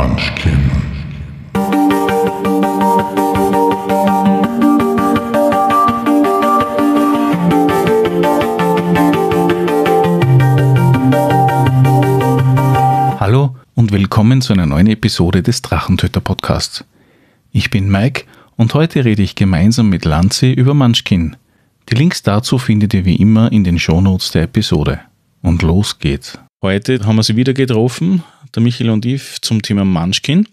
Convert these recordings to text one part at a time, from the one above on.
Munchkin. Hallo und willkommen zu einer neuen Episode des Drachentöter Podcasts. Ich bin Mike und heute rede ich gemeinsam mit Lanze über Munchkin. Die Links dazu findet ihr wie immer in den Shownotes der Episode. Und los geht's. Heute haben wir sie wieder getroffen, der Michael und ich, zum Thema Munchkin.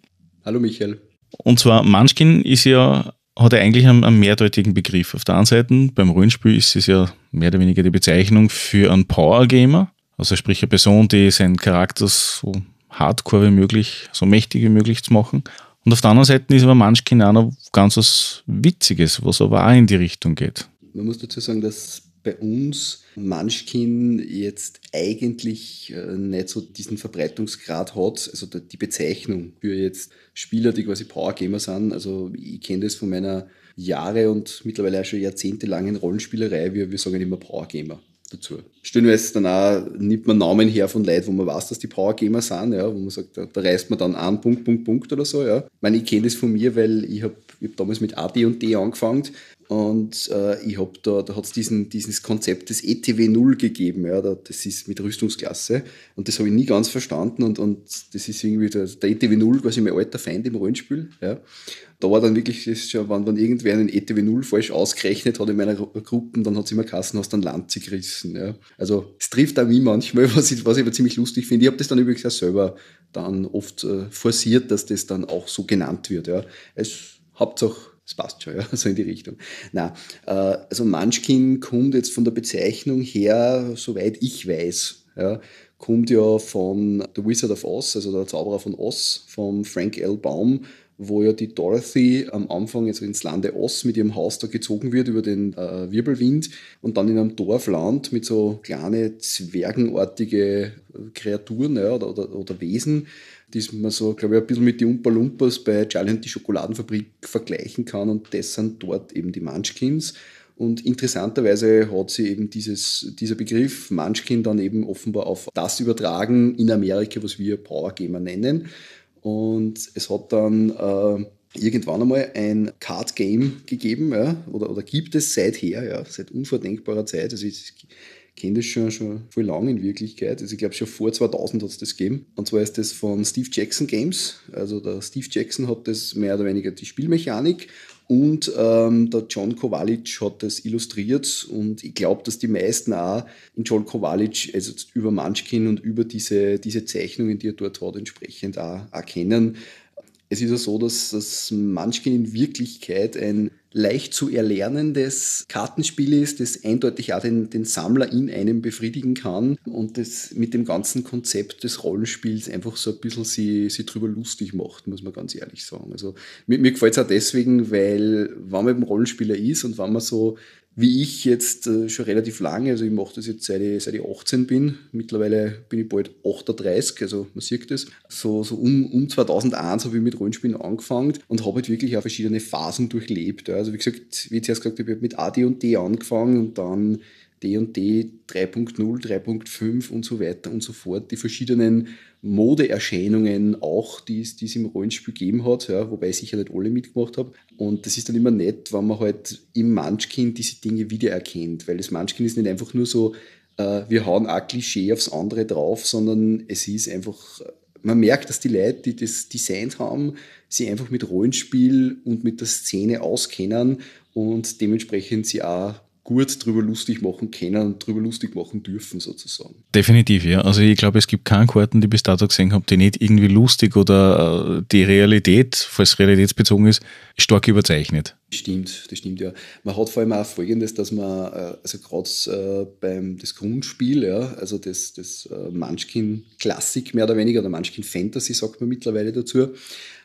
Hallo Michael. Und zwar, Munchkin ist ja, hat ja eigentlich einen, einen mehrdeutigen Begriff. Auf der einen Seite, beim Rollenspiel ist es ja mehr oder weniger die Bezeichnung für einen Power-Gamer, also sprich eine Person, die seinen Charakter so hardcore wie möglich, so mächtig wie möglich zu machen. Und auf der anderen Seite ist aber Munchkin auch noch ganz was Witziges, was aber auch in die Richtung geht. Man muss dazu sagen, dass bei uns Munchkin jetzt eigentlich äh, nicht so diesen Verbreitungsgrad hat, also die Bezeichnung für jetzt Spieler, die quasi Power Gamer sind. Also ich kenne das von meiner Jahre und mittlerweile auch schon jahrzehntelangen Rollenspielerei, wir, wir sagen immer Power Gamer dazu. Stöhnweise dann auch nimmt man Namen her von Leuten, wo man weiß, dass die Power Gamer sind, ja, wo man sagt, da, da reißt man dann an, Punkt, Punkt, Punkt oder so. Ja. Ich meine, ich kenne das von mir, weil ich habe ich hab damals mit A, AD und D angefangen und äh, ich habe da, da hat es diesen, dieses Konzept des ETW 0 gegeben, ja, da, das ist mit Rüstungsklasse. Und das habe ich nie ganz verstanden. Und, und das ist irgendwie der, der ETW 0 quasi mein alter Feind im Rollenspiel. Ja. Da war dann wirklich, das schon, wenn, wenn irgendwer einen ETW 0 falsch ausgerechnet hat in meiner Gruppe, dann hat es immer Kassen hast dann Lanze gerissen. Ja. Also es trifft auch mich manchmal, was ich, was ich aber ziemlich lustig finde. Ich habe das dann übrigens auch selber dann oft äh, forciert, dass das dann auch so genannt wird. Ja. Es Hauptsache das passt schon, ja, so in die Richtung. Na, äh, also Munchkin kommt jetzt von der Bezeichnung her, soweit ich weiß, ja, kommt ja von The Wizard of Oz, also der Zauberer von Oz, von Frank L. Baum, wo ja die Dorothy am Anfang jetzt ins Lande Oz mit ihrem Haus da gezogen wird über den äh, Wirbelwind und dann in einem Dorf landet mit so kleine zwergenartige äh, Kreaturen ja, oder, oder, oder Wesen die man so, glaube ich, ein bisschen mit den Umpa Lumpas bei Charlie und die Schokoladenfabrik vergleichen kann und das sind dort eben die Munchkins. Und interessanterweise hat sie eben dieses, dieser Begriff Munchkin dann eben offenbar auf das übertragen in Amerika, was wir Power Gamer nennen. Und es hat dann äh, irgendwann einmal ein Card Game gegeben, ja, oder, oder gibt es seither, ja, seit unverdenkbarer Zeit. Also es kenne das schon, schon voll lang in Wirklichkeit. Also ich glaube schon vor 2000 hat es das gegeben. Und zwar ist das von Steve Jackson Games. Also der Steve Jackson hat das mehr oder weniger die Spielmechanik und ähm, der John Kowalic hat das illustriert und ich glaube, dass die meisten auch in John Kowalic, also über Munchkin und über diese, diese Zeichnungen, die er dort hat, entsprechend auch erkennen. Es ist ja so, dass dass Munchkin in Wirklichkeit ein leicht zu erlernendes Kartenspiel ist, das eindeutig auch den, den Sammler in einem befriedigen kann und das mit dem ganzen Konzept des Rollenspiels einfach so ein bisschen sie, sie drüber lustig macht, muss man ganz ehrlich sagen. Also mir, mir gefällt es auch deswegen, weil wenn man eben Rollenspieler ist und wenn man so wie ich jetzt äh, schon relativ lange, also ich mache das jetzt seit ich, seit ich 18 bin, mittlerweile bin ich bald 38, also man sieht das, so, so um, um 2001 habe ich mit Rollenspielen angefangen und habe halt wirklich auch verschiedene Phasen durchlebt. Also wie gesagt, wie ich zuerst gesagt habe, ich habe mit AD&D angefangen und dann D&D 3.0, 3.5 und so weiter und so fort, die verschiedenen Modeerscheinungen auch, die es, die es im Rollenspiel gegeben hat, ja, wobei ich sicher nicht alle mitgemacht habe. Und das ist dann immer nett, wenn man halt im Munchkin diese Dinge wiedererkennt, weil das Munchkin ist nicht einfach nur so, äh, wir hauen ein Klischee aufs andere drauf, sondern es ist einfach man merkt, dass die Leute, die das designt haben, sie einfach mit Rollenspiel und mit der Szene auskennen und dementsprechend sie auch gut drüber lustig machen können und drüber lustig machen dürfen, sozusagen. Definitiv, ja. Also ich glaube, es gibt keinen Karten, die ich bis dato gesehen habe, die nicht irgendwie lustig oder äh, die Realität, falls realitätsbezogen ist, stark überzeichnet. Stimmt, das stimmt, ja. Man hat vor allem auch folgendes, dass man, äh, also gerade äh, beim das Grundspiel, ja, also das, das Munchkin-Klassik mehr oder weniger, oder Munchkin-Fantasy sagt man mittlerweile dazu,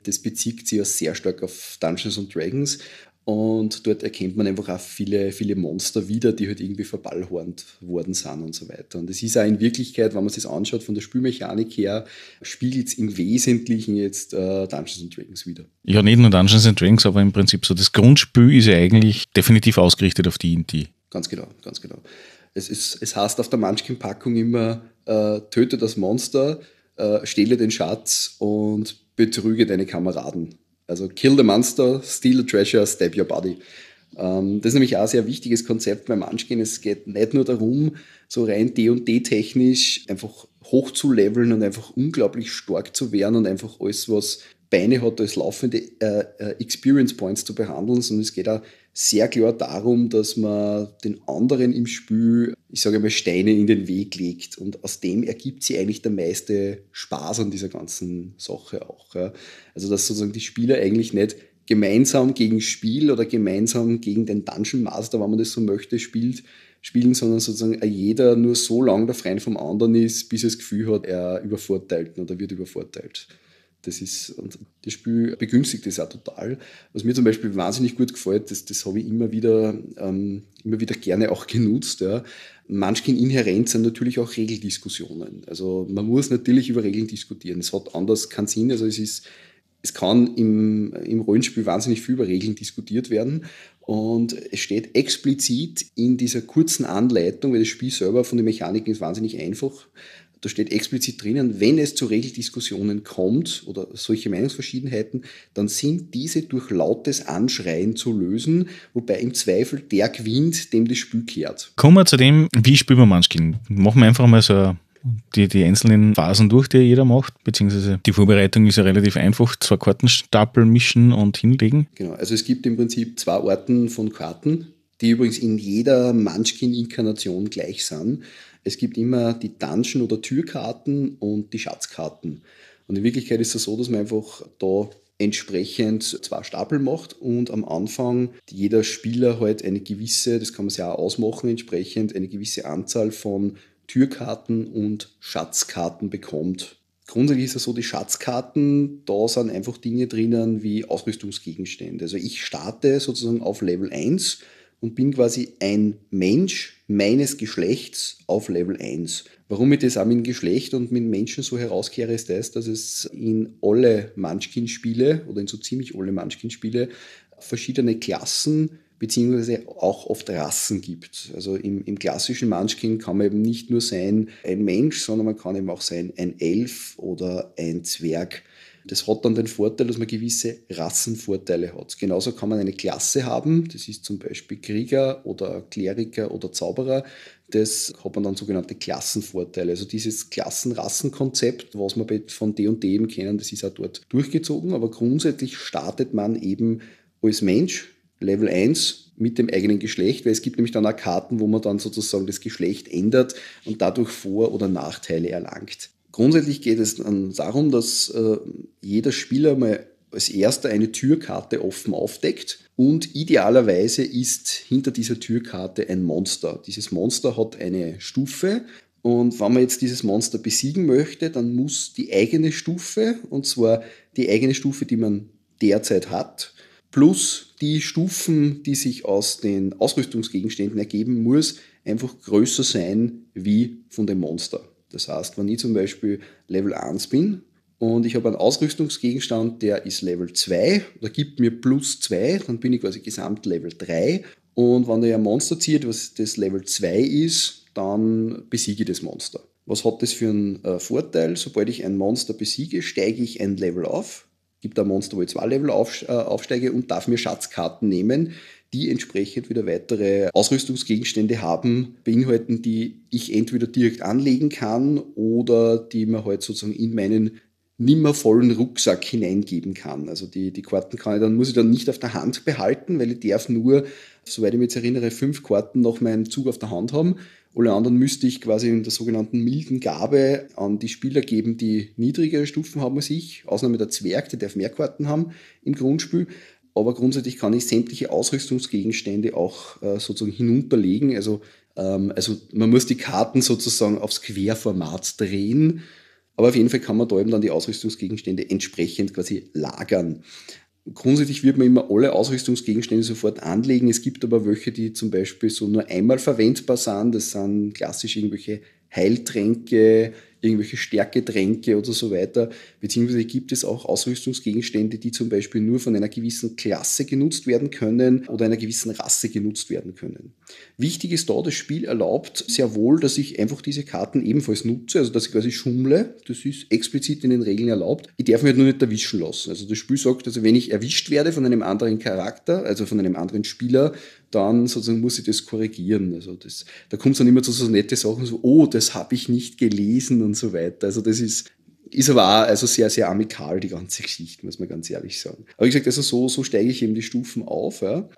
das bezieht sich ja sehr stark auf Dungeons Dragons und dort erkennt man einfach auch viele, viele Monster wieder, die halt irgendwie verballhornt worden sind und so weiter. Und es ist auch in Wirklichkeit, wenn man sich das anschaut, von der Spielmechanik her, spiegelt es im Wesentlichen jetzt äh, Dungeons and Dragons wieder. Ja, nicht nur Dungeons and Dragons, aber im Prinzip so das Grundspiel ist ja eigentlich definitiv ausgerichtet auf die Inti. Ganz genau, ganz genau. Es, ist, es heißt auf der Munchkin-Packung immer, äh, töte das Monster, äh, stehle den Schatz und betrüge deine Kameraden. Also Kill the Monster, Steal the Treasure, Stab Your Body. Ähm, das ist nämlich auch ein sehr wichtiges Konzept beim Anschauen. Es geht nicht nur darum, so rein D&D-technisch einfach hochzuleveln und einfach unglaublich stark zu werden und einfach alles, was Beine hat, als laufende äh, äh Experience Points zu behandeln, sondern es geht auch sehr klar darum, dass man den anderen im Spiel, ich sage mal, Steine in den Weg legt. Und aus dem ergibt sich eigentlich der meiste Spaß an dieser ganzen Sache auch. Ja. Also, dass sozusagen die Spieler eigentlich nicht gemeinsam gegen Spiel oder gemeinsam gegen den Dungeon Master, wenn man das so möchte, spielt, spielen, sondern sozusagen jeder nur so lange der Freund vom anderen ist, bis er das Gefühl hat, er übervorteilt oder wird übervorteilt. Das ist, und das Spiel begünstigt das auch total. Was mir zum Beispiel wahnsinnig gut gefällt, das, das habe ich immer wieder, ähm, immer wieder gerne auch genutzt. Ja. Manchmal inhärent sind natürlich auch Regeldiskussionen. Also man muss natürlich über Regeln diskutieren. Es hat anders keinen Sinn. Also es ist, es kann im, im Rollenspiel wahnsinnig viel über Regeln diskutiert werden. Und es steht explizit in dieser kurzen Anleitung, weil das Spiel selber von den Mechaniken ist wahnsinnig einfach da steht explizit drinnen, wenn es zu Regeldiskussionen kommt oder solche Meinungsverschiedenheiten, dann sind diese durch lautes Anschreien zu lösen, wobei im Zweifel der gewinnt, dem das Spiel kehrt. Kommen wir zu dem, wie spielen wir Munchkin? Machen wir einfach mal so die, die einzelnen Phasen durch, die jeder macht, beziehungsweise die Vorbereitung ist ja relativ einfach, zwei Kartenstapel mischen und hinlegen. Genau, also es gibt im Prinzip zwei Arten von Karten, die übrigens in jeder Munchkin-Inkarnation gleich sind. Es gibt immer die Dungeon- oder Türkarten und die Schatzkarten. Und in Wirklichkeit ist es das so, dass man einfach da entsprechend zwei Stapel macht und am Anfang jeder Spieler halt eine gewisse, das kann man sich auch ausmachen, entsprechend eine gewisse Anzahl von Türkarten und Schatzkarten bekommt. Grundsätzlich ist es so, die Schatzkarten, da sind einfach Dinge drinnen wie Ausrüstungsgegenstände. Also ich starte sozusagen auf Level 1 und bin quasi ein Mensch meines Geschlechts auf Level 1. Warum ich das auch mit Geschlecht und mit Menschen so herauskehre, ist das, dass es in alle Munchkin-Spiele oder in so ziemlich alle Munchkin-Spiele verschiedene Klassen beziehungsweise auch oft Rassen gibt. Also im, im, klassischen Munchkin kann man eben nicht nur sein ein Mensch, sondern man kann eben auch sein ein Elf oder ein Zwerg. Das hat dann den Vorteil, dass man gewisse Rassenvorteile hat. Genauso kann man eine Klasse haben, das ist zum Beispiel Krieger oder Kleriker oder Zauberer. Das hat man dann sogenannte Klassenvorteile. Also dieses Klassen-Rassen-Konzept, was man von D und D eben kennen, das ist auch dort durchgezogen. Aber grundsätzlich startet man eben als Mensch Level 1 mit dem eigenen Geschlecht, weil es gibt nämlich dann auch Karten, wo man dann sozusagen das Geschlecht ändert und dadurch Vor- oder Nachteile erlangt. Grundsätzlich geht es dann darum, dass äh, jeder Spieler mal als erster eine Türkarte offen aufdeckt und idealerweise ist hinter dieser Türkarte ein Monster. Dieses Monster hat eine Stufe und wenn man jetzt dieses Monster besiegen möchte, dann muss die eigene Stufe, und zwar die eigene Stufe, die man derzeit hat, plus die Stufen, die sich aus den Ausrüstungsgegenständen ergeben muss, einfach größer sein wie von dem Monster. Das heißt, wenn ich zum Beispiel Level 1 bin und ich habe einen Ausrüstungsgegenstand, der ist Level 2 der gibt mir plus 2, dann bin ich quasi gesamt Level 3. Und wenn der ein Monster zieht, was das Level 2 ist, dann besiege ich das Monster. Was hat das für einen äh, Vorteil? Sobald ich ein Monster besiege, steige ich ein Level auf. Gibt ein Monster, wo ich zwei Level auf, äh, aufsteige und darf mir Schatzkarten nehmen, die entsprechend wieder weitere Ausrüstungsgegenstände haben, beinhalten, die ich entweder direkt anlegen kann oder die man halt sozusagen in meinen nimmer vollen Rucksack hineingeben kann. Also die, die Karten kann ich dann, muss ich dann nicht auf der Hand behalten, weil ich darf nur, soweit ich mich jetzt erinnere, fünf Karten nach meinem Zug auf der Hand haben. Alle anderen müsste ich quasi in der sogenannten milden Gabe an die Spieler geben, die niedrigere Stufen haben als ich. Ausnahme der Zwerg, der darf mehr Karten haben im Grundspiel aber grundsätzlich kann ich sämtliche Ausrüstungsgegenstände auch äh, sozusagen hinunterlegen. Also, ähm, also man muss die Karten sozusagen aufs Querformat drehen, aber auf jeden Fall kann man da eben dann die Ausrüstungsgegenstände entsprechend quasi lagern. Grundsätzlich wird man immer alle Ausrüstungsgegenstände sofort anlegen. Es gibt aber welche, die zum Beispiel so nur einmal verwendbar sind. Das sind klassisch irgendwelche Heiltränke, irgendwelche Stärketränke oder so weiter beziehungsweise gibt es auch Ausrüstungsgegenstände, die zum Beispiel nur von einer gewissen Klasse genutzt werden können oder einer gewissen Rasse genutzt werden können. Wichtig ist da, das Spiel erlaubt sehr wohl, dass ich einfach diese Karten ebenfalls nutze, also dass ich quasi schummle. Das ist explizit in den Regeln erlaubt. Ich darf mich halt nur nicht erwischen lassen. Also das Spiel sagt, also wenn ich erwischt werde von einem anderen Charakter, also von einem anderen Spieler, dann sozusagen muss ich das korrigieren. Also das, da kommt es dann immer zu so nette Sachen, so, oh, das habe ich nicht gelesen und so weiter. Also das ist ist aber auch also sehr, sehr amikal, die ganze Geschichte, muss man ganz ehrlich sagen. Aber wie gesagt, also so, so steige ich eben die Stufen auf. Ja.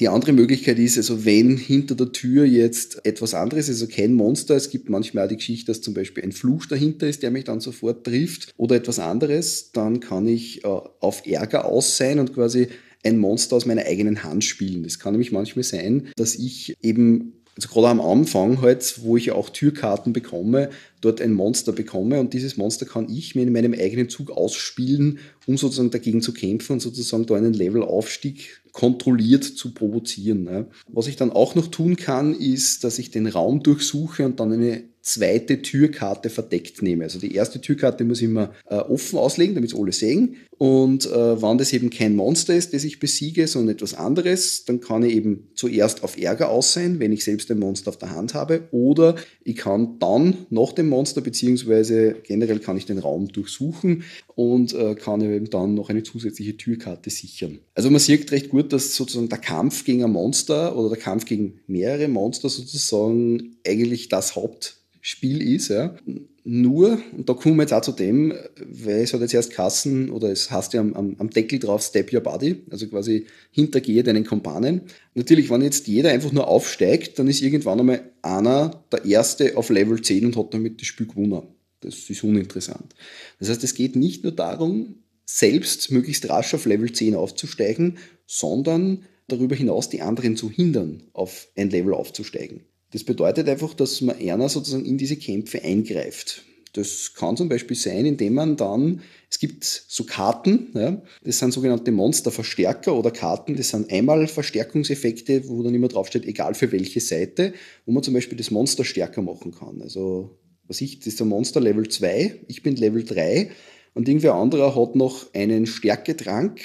Die andere Möglichkeit ist, also wenn hinter der Tür jetzt etwas anderes ist, also kein Monster, es gibt manchmal auch die Geschichte, dass zum Beispiel ein Fluch dahinter ist, der mich dann sofort trifft oder etwas anderes, dann kann ich äh, auf Ärger aus sein und quasi ein Monster aus meiner eigenen Hand spielen. Das kann nämlich manchmal sein, dass ich eben also gerade am Anfang halt, wo ich ja auch Türkarten bekomme, dort ein Monster bekomme und dieses Monster kann ich mir in meinem eigenen Zug ausspielen, um sozusagen dagegen zu kämpfen und sozusagen da einen Levelaufstieg kontrolliert zu provozieren. Ne? Was ich dann auch noch tun kann, ist, dass ich den Raum durchsuche und dann eine zweite Türkarte verdeckt nehme. Also die erste Türkarte muss ich immer äh, offen auslegen, damit es alle sehen. Und äh, wenn das eben kein Monster ist, das ich besiege, sondern etwas anderes, dann kann ich eben zuerst auf Ärger aus sein, wenn ich selbst ein Monster auf der Hand habe. Oder ich kann dann nach dem Monster, beziehungsweise generell kann ich den Raum durchsuchen und äh, kann eben dann noch eine zusätzliche Türkarte sichern. Also man sieht recht gut, gut, dass sozusagen der Kampf gegen ein Monster oder der Kampf gegen mehrere Monster sozusagen eigentlich das Hauptspiel ist. Ja. Nur, und da kommen wir jetzt auch zu dem, weil es hat jetzt erst Kassen oder es hast ja am, am, am, Deckel drauf Step Your Body, also quasi hintergehe deinen Kompanen. Natürlich, wenn jetzt jeder einfach nur aufsteigt, dann ist irgendwann einmal einer der Erste auf Level 10 und hat damit das Spiel gewonnen. Das ist uninteressant. Das heißt, es geht nicht nur darum, selbst möglichst rasch auf Level 10 aufzusteigen, sondern darüber hinaus die anderen zu hindern, auf ein Level aufzusteigen. Das bedeutet einfach, dass man eher sozusagen in diese Kämpfe eingreift. Das kann zum Beispiel sein, indem man dann, es gibt so Karten, ja, das sind sogenannte Monsterverstärker oder Karten, das sind einmal Verstärkungseffekte, wo dann immer draufsteht, egal für welche Seite, wo man zum Beispiel das Monster stärker machen kann. Also, was ich, das ist der Monster Level 2, ich bin Level 3, und irgendwer anderer hat noch einen Stärketrank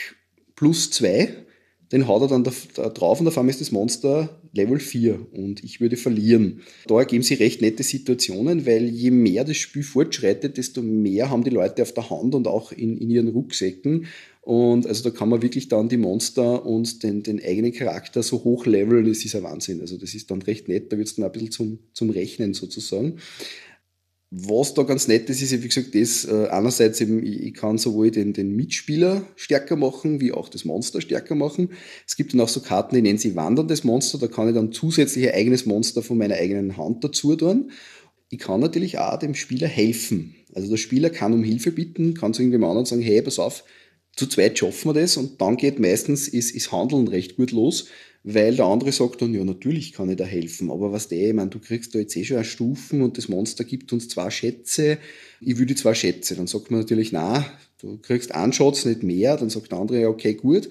plus zwei, den haut er dann da drauf und auf einmal ist das Monster Level 4 und ich würde verlieren. Da ergeben sich recht nette Situationen, weil je mehr das Spiel fortschreitet, desto mehr haben die Leute auf der Hand und auch in, in ihren Rucksäcken. Und also da kann man wirklich dann die Monster und den, den eigenen Charakter so hoch leveln, das ist ein Wahnsinn. Also das ist dann recht nett, da wird es dann ein bisschen zum, zum Rechnen sozusagen was da ganz nett ist, ist, wie gesagt, das äh, einerseits eben, ich, kann sowohl den, den Mitspieler stärker machen, wie auch das Monster stärker machen. Es gibt dann auch so Karten, die nennen sich wanderndes Monster, da kann ich dann zusätzlich ein eigenes Monster von meiner eigenen Hand dazu tun. Ich kann natürlich auch dem Spieler helfen. Also der Spieler kann um Hilfe bitten, kann zu irgendjemand anderen sagen, hey, pass auf, zu zweit schaffen wir das und dann geht meistens ist, ist Handeln recht gut los, weil der andere sagt dann, ja, natürlich kann ich da helfen, aber was der, eh, ich meine, du kriegst da jetzt eh schon eine Stufen und das Monster gibt uns zwei Schätze, ich will die zwei Schätze. Dann sagt man natürlich, na, du kriegst einen Schatz, nicht mehr. Dann sagt der andere, ja, okay, gut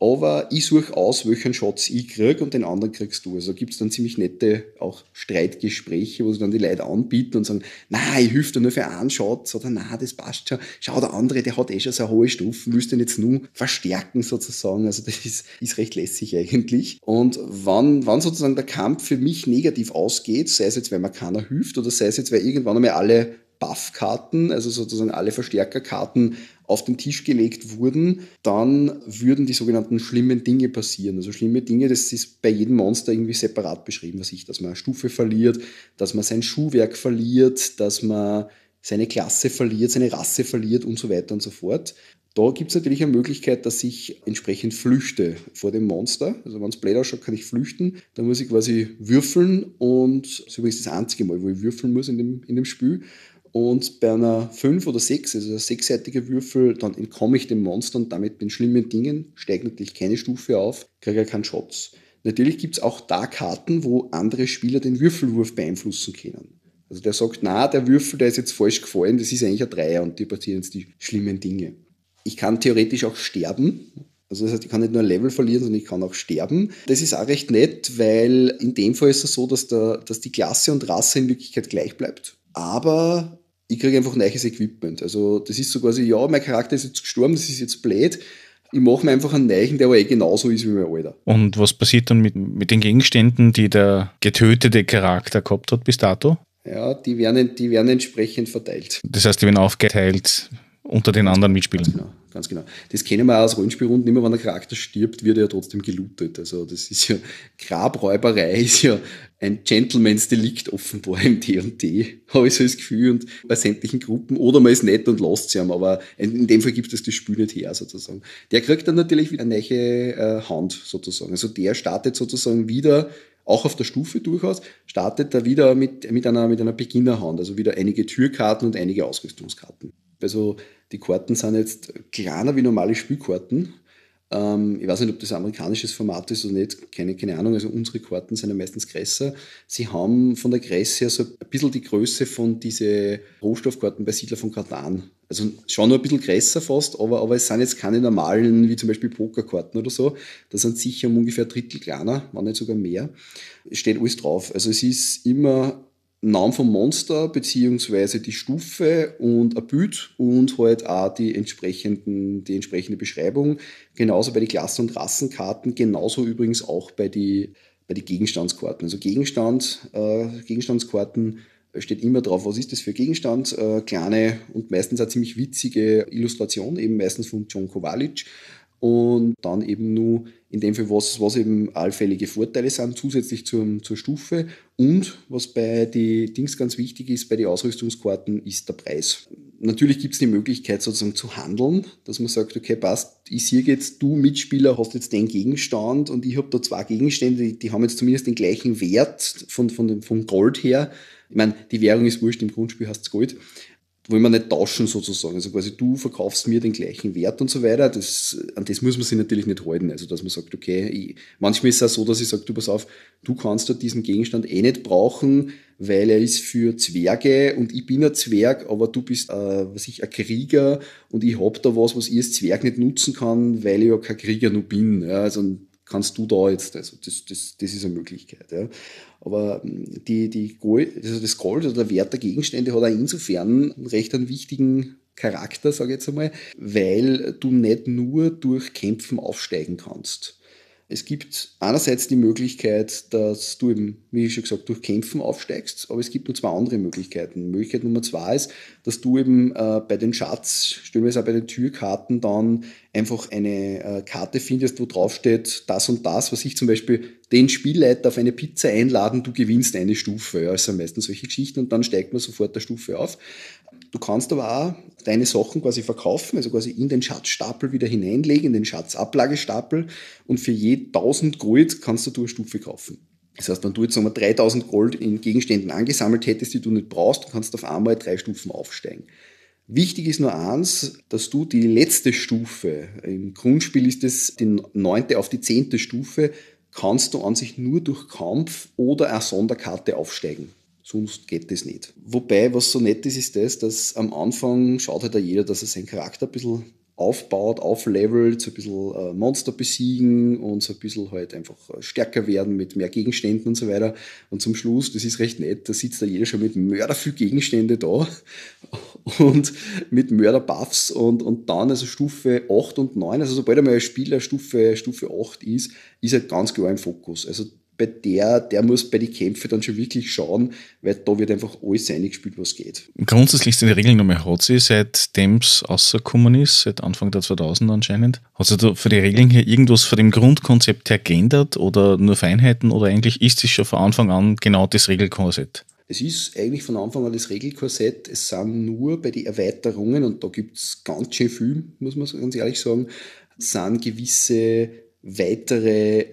aber ich suche aus, welchen Schatz ich kriege und den anderen kriegst du. Also gibt es dann ziemlich nette auch Streitgespräche, wo sie dann die Leute anbieten und sagen, na, ich hilf dir nur für einen Schatz oder na, das passt schon. Schau, der andere, der hat eh schon so hohe Stufen, willst du ihn jetzt nur verstärken sozusagen. Also das ist, ist recht lässig eigentlich. Und wann, wann sozusagen der Kampf für mich negativ ausgeht, sei es jetzt, weil mir keiner hilft oder sei es jetzt, weil irgendwann einmal alle Buff-Karten, also sozusagen alle Verstärkerkarten auf den Tisch gelegt wurden, dann würden die sogenannten schlimmen Dinge passieren. Also schlimme Dinge, das ist bei jedem Monster irgendwie separat beschrieben, was ich, dass man eine Stufe verliert, dass man sein Schuhwerk verliert, dass man seine Klasse verliert, seine Rasse verliert und so weiter und so fort. Da gibt es natürlich eine Möglichkeit, dass ich entsprechend flüchte vor dem Monster. Also wenn es blöd ausschaut, kann ich flüchten. Da muss ich quasi würfeln und das ist übrigens das einzige Mal, wo ich würfeln muss in dem, in dem Spiel. Und bei einer 5 oder 6, also der sechsseitige Würfel, dann entkomme ich dem Monster und damit den schlimmen Dingen, steige natürlich keine Stufe auf, kriege ja keinen Schutz. Natürlich gibt es auch da Karten, wo andere Spieler den Würfelwurf beeinflussen können. Also der sagt, na, der Würfel, der ist jetzt falsch gefallen, das ist eigentlich ein Dreier und die passieren jetzt die schlimmen Dinge. Ich kann theoretisch auch sterben. Also das heißt, ich kann nicht nur ein Level verlieren, sondern ich kann auch sterben. Das ist auch recht nett, weil in dem Fall ist es so, dass, der, dass die Klasse und Rasse in Wirklichkeit gleich bleibt aber ich kriege einfach neues Equipment. Also das ist so quasi, ja, mein Charakter ist jetzt gestorben, das ist jetzt blöd. Ich mache mir einfach einen Neichen, der aber eh genauso ist wie mein Alter. Und was passiert dann mit, mit den Gegenständen, die der getötete Charakter gehabt hat bis dato? Ja, die werden, die werden entsprechend verteilt. Das heißt, die werden aufgeteilt unter den anderen Mitspielern. Genau ganz genau. Das kennen wir auch aus Rollenspielrunden immer, wenn der Charakter stirbt, wird er ja trotzdem gelootet. Also das ist ja, Grabräuberei ist ja ein Gentleman's Delikt offenbar im T&T, habe ich so das Gefühl, und bei sämtlichen Gruppen. Oder man ist nett und lässt sie ihm, aber in dem Fall gibt es das Spiel nicht her, sozusagen. Der kriegt dann natürlich wieder eine neue äh, Hand, sozusagen. Also der startet sozusagen wieder auch auf der Stufe durchaus, startet da wieder mit, mit einer, mit einer Beginnerhand, also wieder einige Türkarten und einige Ausrüstungskarten. Also die Karten sind jetzt kleiner wie normale Spielkarten. Ähm, ich weiß nicht, ob das ein amerikanisches Format ist oder nicht, keine, keine Ahnung. Also unsere Karten sind ja meistens größer. Sie haben von der Größe her so ein bisschen die Größe von diese Rohstoffkarten bei Siedler von Katan. Also schon nur ein bisschen größer fast, aber, aber es sind jetzt keine normalen, wie zum Beispiel Pokerkarten oder so. Da sind sicher um ungefähr ein Drittel kleiner, wenn nicht sogar mehr. Es steht alles drauf. Also es ist immer Namen vom Monster beziehungsweise die Stufe und ein Bild und halt auch die, entsprechenden, die entsprechende Beschreibung. Genauso bei den Klassen- und Rassenkarten, genauso übrigens auch bei den bei die Gegenstandskarten. Also Gegenstand, äh, Gegenstandskarten steht immer drauf, was ist das für Gegenstand. Äh, kleine und meistens auch ziemlich witzige Illustration, eben meistens von John Kowalic und dann eben nur in dem Fall, was, was eben allfällige Vorteile sind, zusätzlich zum, zur Stufe. Und was bei den Dings ganz wichtig ist, bei den Ausrüstungskarten, ist der Preis. Natürlich gibt es die Möglichkeit sozusagen zu handeln, dass man sagt, okay, passt, ich sehe jetzt, du Mitspieler hast jetzt den Gegenstand und ich habe da zwei Gegenstände, die, die, haben jetzt zumindest den gleichen Wert von, von dem, vom Gold her. Ich meine, die Währung ist wurscht, im Grundspiel hast du Gold wollen wir nicht tauschen sozusagen. Also quasi du verkaufst mir den gleichen Wert und so weiter. Das, an das muss man sich natürlich nicht halten. Also dass man sagt, okay, ich, manchmal ist es auch so, dass ich sage, du pass auf, du kannst dort diesen Gegenstand eh nicht brauchen, weil er ist für Zwerge und ich bin ein Zwerg, aber du bist äh, was ich, ein Krieger und ich hab da was, was ich als Zwerg nicht nutzen kann, weil ich ja kein Krieger nur bin. Ja, also kannst du da jetzt, also das, das, das ist eine Möglichkeit. Ja. Aber ähm, die, die Gold, also das Gold oder der Wert der Gegenstände hat auch insofern einen recht einen wichtigen Charakter, sage ich jetzt einmal, weil du nicht nur durch Kämpfen aufsteigen kannst. Es gibt einerseits die Möglichkeit, dass du eben, wie ich schon gesagt, durch Kämpfen aufsteigst, aber es gibt nur zwei andere Möglichkeiten. Möglichkeit Nummer zwei ist, dass du eben äh, bei den Schatz, stellen wir es auch bei den Türkarten, dann einfach eine äh, Karte findest, wo draufsteht, das und das, was ich zum Beispiel den Spielleiter auf eine Pizza einladen, du gewinnst eine Stufe. Ja, also meistens solche Geschichten und dann steigt man sofort der Stufe auf. Du kannst aber auch deine Sachen quasi verkaufen, also quasi in den Schatzstapel wieder hineinlegen, in den Schatzablagestapel und für je 1000 Gold kannst du eine Stufe kaufen. Das heißt, wenn du jetzt nochmal 3000 Gold in Gegenständen angesammelt hättest, die du nicht brauchst, kannst du auf einmal drei Stufen aufsteigen. Wichtig ist nur eins, dass du die letzte Stufe, im Grundspiel ist es die neunte auf die zehnte Stufe, kannst du an sich nur durch Kampf oder eine Sonderkarte aufsteigen sonst geht das nicht. Wobei, was so nett ist, ist das, dass am Anfang schaut halt jeder, dass er seinen Charakter ein bisschen aufbaut, auflevelt, so ein bisschen äh, Monster besiegen und so ein bisschen halt einfach äh, stärker werden mit mehr Gegenständen und so weiter. Und zum Schluss, das ist recht nett, da sitzt da jeder schon mit Mörder viel Gegenstände da und mit Mörder-Buffs und, und dann also Stufe 8 und 9, also sobald einmal Spieler Stufe, Stufe 8 ist, ist er ganz klar im Fokus. Also bei der, der muss bei den Kämpfen dann schon wirklich schauen, weil da wird einfach alles eingespielt, was geht. Grundsätzlich sind die Regeln nochmal hat sie, seitdem es rausgekommen ist, seit Anfang der 2000 anscheinend. Hat sie da für die Regeln hier irgendwas von dem Grundkonzept her geändert oder nur Feinheiten oder eigentlich ist es schon von Anfang an genau das Regelkorsett? Es ist eigentlich von Anfang an das Regelkorsett. Es sind nur bei den Erweiterungen, und da gibt es ganz schön viel, muss man ganz ehrlich sagen, sind gewisse weitere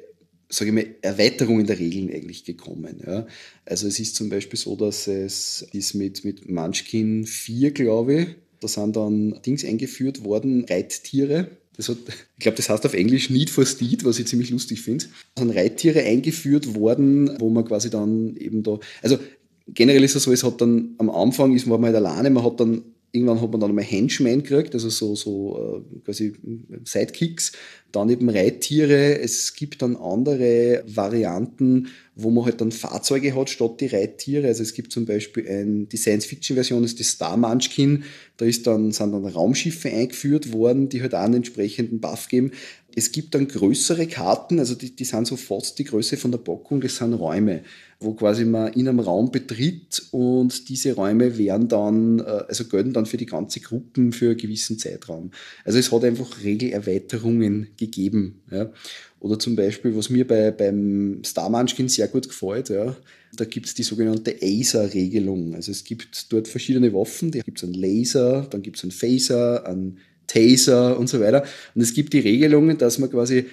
sage ich mal, Erweiterungen der Regeln eigentlich gekommen. Ja. Also es ist zum Beispiel so, dass es ist mit, mit Munchkin 4, glaube ich, da sind dann Dings eingeführt worden, Reittiere. Das hat, ich glaube, das heißt auf Englisch Need for Steed, was ich ziemlich lustig finde. Da sind Reittiere eingeführt worden, wo man quasi dann eben da, also generell ist es so, es hat dann am Anfang ist man halt alleine, man hat dann Irgendwann hat man dann einmal Henchmen gekriegt, also so, so äh, quasi Sidekicks, dann eben Reittiere. Es gibt dann andere Varianten, wo man halt dann Fahrzeuge hat statt die Reittiere. Also es gibt zum Beispiel ein, die Science-Fiction-Version das ist die Star Munchkin. Da ist dann, sind dann Raumschiffe eingeführt worden, die halt auch einen entsprechenden Buff geben es gibt dann größere Karten, also die, die sind sofort die Größe von der Packung, das sind Räume, wo quasi man in einem Raum betritt und diese Räume werden dann, äh, also gelten dann für die ganze Gruppen für einen gewissen Zeitraum. Also es hat einfach Regelerweiterungen gegeben. Ja. Oder zum Beispiel, was mir bei, beim Star Munchkin sehr gut gefällt, ja, da gibt es die sogenannte Acer-Regelung. Also es gibt dort verschiedene Waffen, da gibt es einen Laser, dann gibt es einen Phaser, einen Taser und so weiter. Und es gibt die Regelungen, dass man quasi,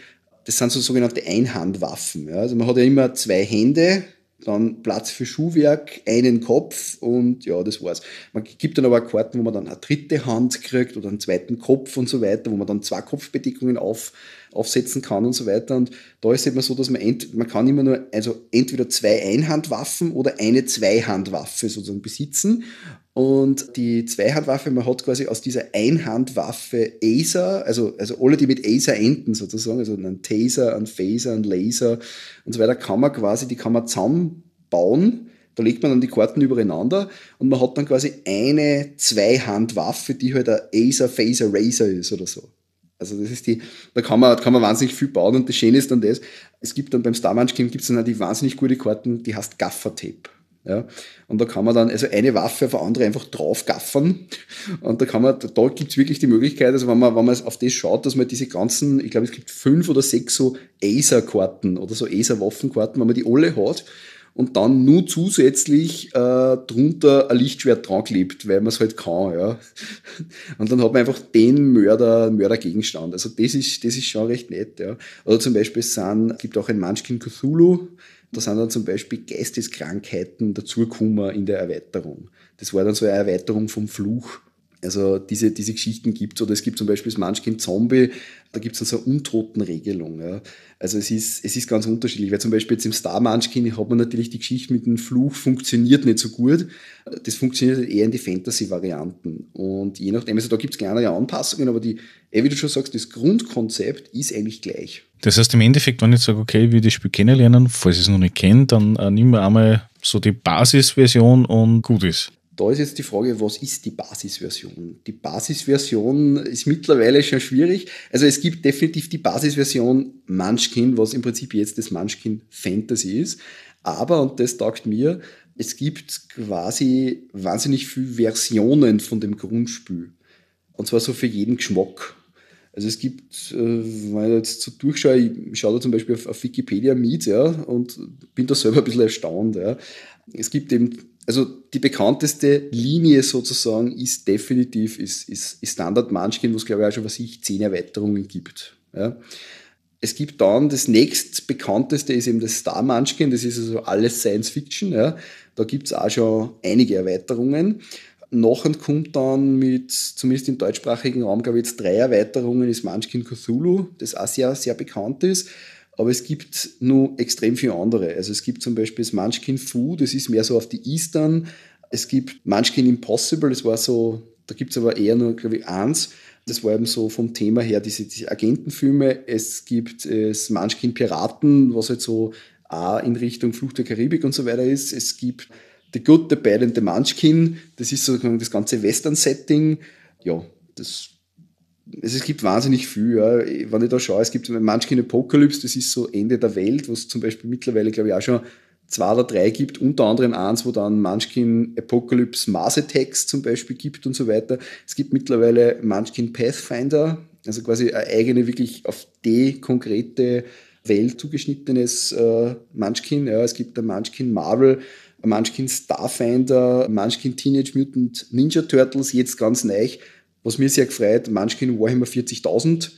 das sind so sogenannte Einhandwaffen. Ja. Also man hat ja immer zwei Hände, dann Platz für Schuhwerk, einen Kopf und ja, das war's. Man gibt dann aber auch Karten, wo man dann eine dritte Hand kriegt oder einen zweiten Kopf und so weiter, wo man dann zwei Kopfbedeckungen auf, aufsetzen kann und so weiter. Und da ist es immer so, dass man, ent, man kann immer nur also entweder zwei Einhandwaffen oder eine Zweihandwaffe sozusagen besitzen. Und die Zweihandwaffe, man hat quasi aus dieser Einhandwaffe Acer, also, also alle, die mit Acer enden sozusagen, also einen Taser, einen Phaser, einen Laser und so weiter, kann man quasi, die kann man zusammenbauen. Da legt man dann die Karten übereinander und man hat dann quasi eine Zweihandwaffe, die halt ein Acer, Phaser, Razer ist oder so. Also das ist die, da kann man, kann man wahnsinnig viel bauen und das Schöne ist dann das, es gibt dann beim Star Munch Game gibt es dann auch die wahnsinnig gute Karten, die heißt Gaffer Tape. Ja? Und da kann man dann also eine Waffe auf eine andere einfach draufgaffern. Und da kann man, da gibt's wirklich die Möglichkeit, also wenn man, wenn man auf das schaut, dass man diese ganzen, ich glaube, es gibt fünf oder sechs so Acer-Karten oder so Acer-Waffenkarten, wenn man die alle hat und dann nur zusätzlich äh, drunter ein Lichtschwert dran klebt, weil man es halt kann, ja. Und dann hat man einfach den Mörder, Mördergegenstand. Also das ist, das ist schon recht nett, ja. Oder zum Beispiel sind, gibt auch ein Munchkin Cthulhu, da sind dann zum Beispiel Geisteskrankheiten dazugekommen in der Erweiterung. Das war dann so eine Erweiterung vom Fluch also diese, diese Geschichten gibt es. Oder es gibt zum Beispiel das Munchkin Zombie, da gibt es dann so eine Untotenregelung. Ja. Also es ist, es ist ganz unterschiedlich, weil zum Beispiel jetzt im Star Munchkin hat man natürlich die Geschichte mit dem Fluch funktioniert nicht so gut. Das funktioniert halt eher in die Fantasy-Varianten. Und je nachdem, also da gibt es kleinere Anpassungen, aber die, wie du schon sagst, das Grundkonzept ist eigentlich gleich. Das heißt im Endeffekt, wenn ich sage, okay, ich will das Spiel kennenlernen, falls ich es noch nicht kenne, dann äh, nimm mir einmal so die Basisversion und gut ist. Da ist jetzt die Frage, was ist die Basisversion? Die Basisversion ist mittlerweile schon schwierig. Also es gibt definitiv die Basisversion Munchkin, was im Prinzip jetzt das Munchkin Fantasy ist. Aber, und das taugt mir, es gibt quasi wahnsinnig viele Versionen von dem Grundspiel. Und zwar so für jeden Geschmack. Also es gibt, äh, wenn ich jetzt so durchschaue, ich schaue da zum Beispiel auf, Wikipedia Meet ja, und bin da selber ein bisschen erstaunt. Ja. Es gibt eben also die bekannteste Linie sozusagen ist definitiv ist, ist, ist Standard Munchkin, wo es glaube ich auch schon, was ich, zehn Erweiterungen gibt. Ja. Es gibt dann das nächst bekannteste ist eben das Star Munchkin, das ist also alles Science Fiction. Ja. Da gibt es auch schon einige Erweiterungen. Noch und kommt dann mit, zumindest im deutschsprachigen Raum, glaube ich, jetzt drei Erweiterungen, ist Munchkin Cthulhu, das auch sehr, sehr bekannt ist. Aber es gibt nur extrem viele andere. Also es gibt zum Beispiel das Munchkin Food, das ist mehr so auf die Eastern. Es gibt Munchkin Impossible, das war so, da gibt es aber eher nur, glaube ich, eins. Das war eben so vom Thema her diese, diese Agentenfilme. Es gibt das Munchkin Piraten, was halt so auch in Richtung Flucht der Karibik und so weiter ist. Es gibt The Good, The Bad and The Munchkin. Das ist sozusagen das ganze Western-Setting. Ja, das es, es gibt wahnsinnig viel. Ja. Wenn ich da schaue, es gibt manchmal Apokalypse, das ist so Ende der Welt, wo es zum Beispiel mittlerweile, glaube ich, auch schon zwei oder drei gibt, unter anderem eins, wo dann Munchkin Apocalypse Mars Attacks zum Beispiel gibt und so weiter. Es gibt mittlerweile Munchkin Pathfinder, also quasi eine eigene, wirklich auf die konkrete Welt zugeschnittenes äh, Munchkin. Ja, es gibt ein Munchkin Marvel, ein Munchkin Starfinder, Munchkin Teenage Mutant Ninja Turtles, jetzt ganz neu, was mir sehr gefreut, Munchkin Warhammer 40.000.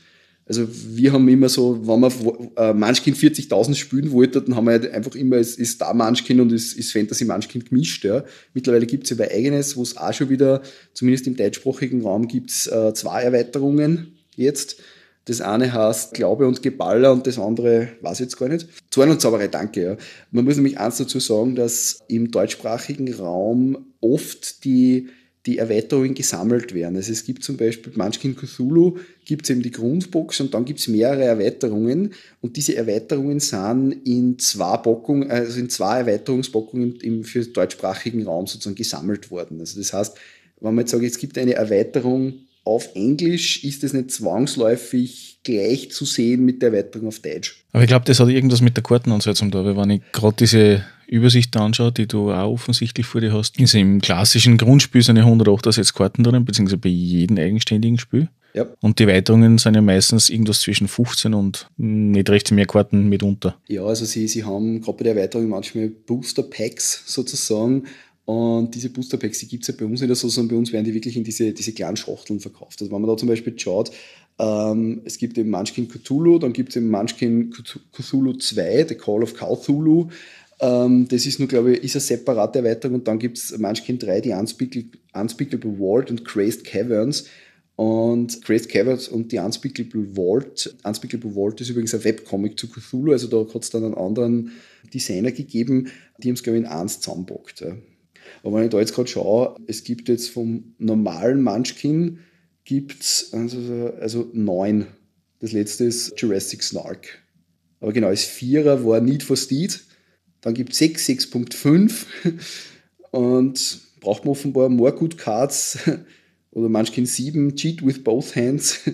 Also wir haben immer so, wenn wir äh, Munchkin 40.000 spielen wollte, dann haben wir halt einfach immer, es ist da Munchkin und es ist Fantasy Munchkin gemischt. Ja. Mittlerweile gibt es ja bei eigenes, wo es auch schon wieder, zumindest im deutschsprachigen Raum, gibt es äh, zwei Erweiterungen jetzt. Das eine heißt Glaube und Geballer und das andere weiß ich jetzt gar nicht. Zorn und Zauberei, danke. Ja. Man muss nämlich eins dazu sagen, dass im deutschsprachigen Raum oft die die Erweiterungen gesammelt werden. Also es gibt zum Beispiel Munchkin Cthulhu, gibt es eben die Grundbox und dann gibt es mehrere Erweiterungen und diese Erweiterungen sind in zwei Bockung, also in zwei Erweiterungsbockungen im, für deutschsprachigen Raum sozusagen gesammelt worden. Also das heißt, wenn man jetzt sagt, es gibt eine Erweiterung auf Englisch, ist es nicht zwangsläufig gleich zu sehen mit der Erweiterung auf Deutsch. Aber ich glaube, das hat irgendwas mit der Karten da, weil wenn ich gerade diese Übersicht anschaut, die du auch offensichtlich vor dir hast, ist im klassischen Grundspiel sind ja 108 Karten drin, beziehungsweise bei jedem eigenständigen Spiel. Ja. Und die Weiterungen sind ja meistens irgendwas zwischen 15 und nicht recht mehr Karten mitunter. Ja, also sie, sie haben gerade bei der Erweiterung manchmal Booster Packs sozusagen. Und diese Booster Packs, die gibt es ja bei uns nicht so, sondern bei uns werden die wirklich in diese, diese kleinen Schachteln verkauft. Also wenn man da zum Beispiel schaut, ähm, es gibt eben Munchkin Cthulhu, dann gibt es eben Munchkin Cthulhu 2, The Call of Cthulhu. Ähm, das ist nur, glaube ich, ist eine separate Erweiterung und dann gibt es Munchkin 3, die Unspeakable, Unspeakable World und Crazed Caverns. Und Crazed Caverns und die Unspeakable Vault. Unspeakable Vault ist übrigens ein Webcomic zu Cthulhu, also da hat es dann einen anderen Designer gegeben, die haben es, glaube ich, in eins zusammenbockt. Ja. Aber wenn ich da jetzt gerade schaue, es gibt jetzt vom normalen Munchkin gibt's also, also neun. Das letzte ist Jurassic Snark. Aber genau, das Vierer war Need for Steed dann gibt es 6.6.5 und braucht man offenbar more good cards oder manchmal 7, cheat with both hands.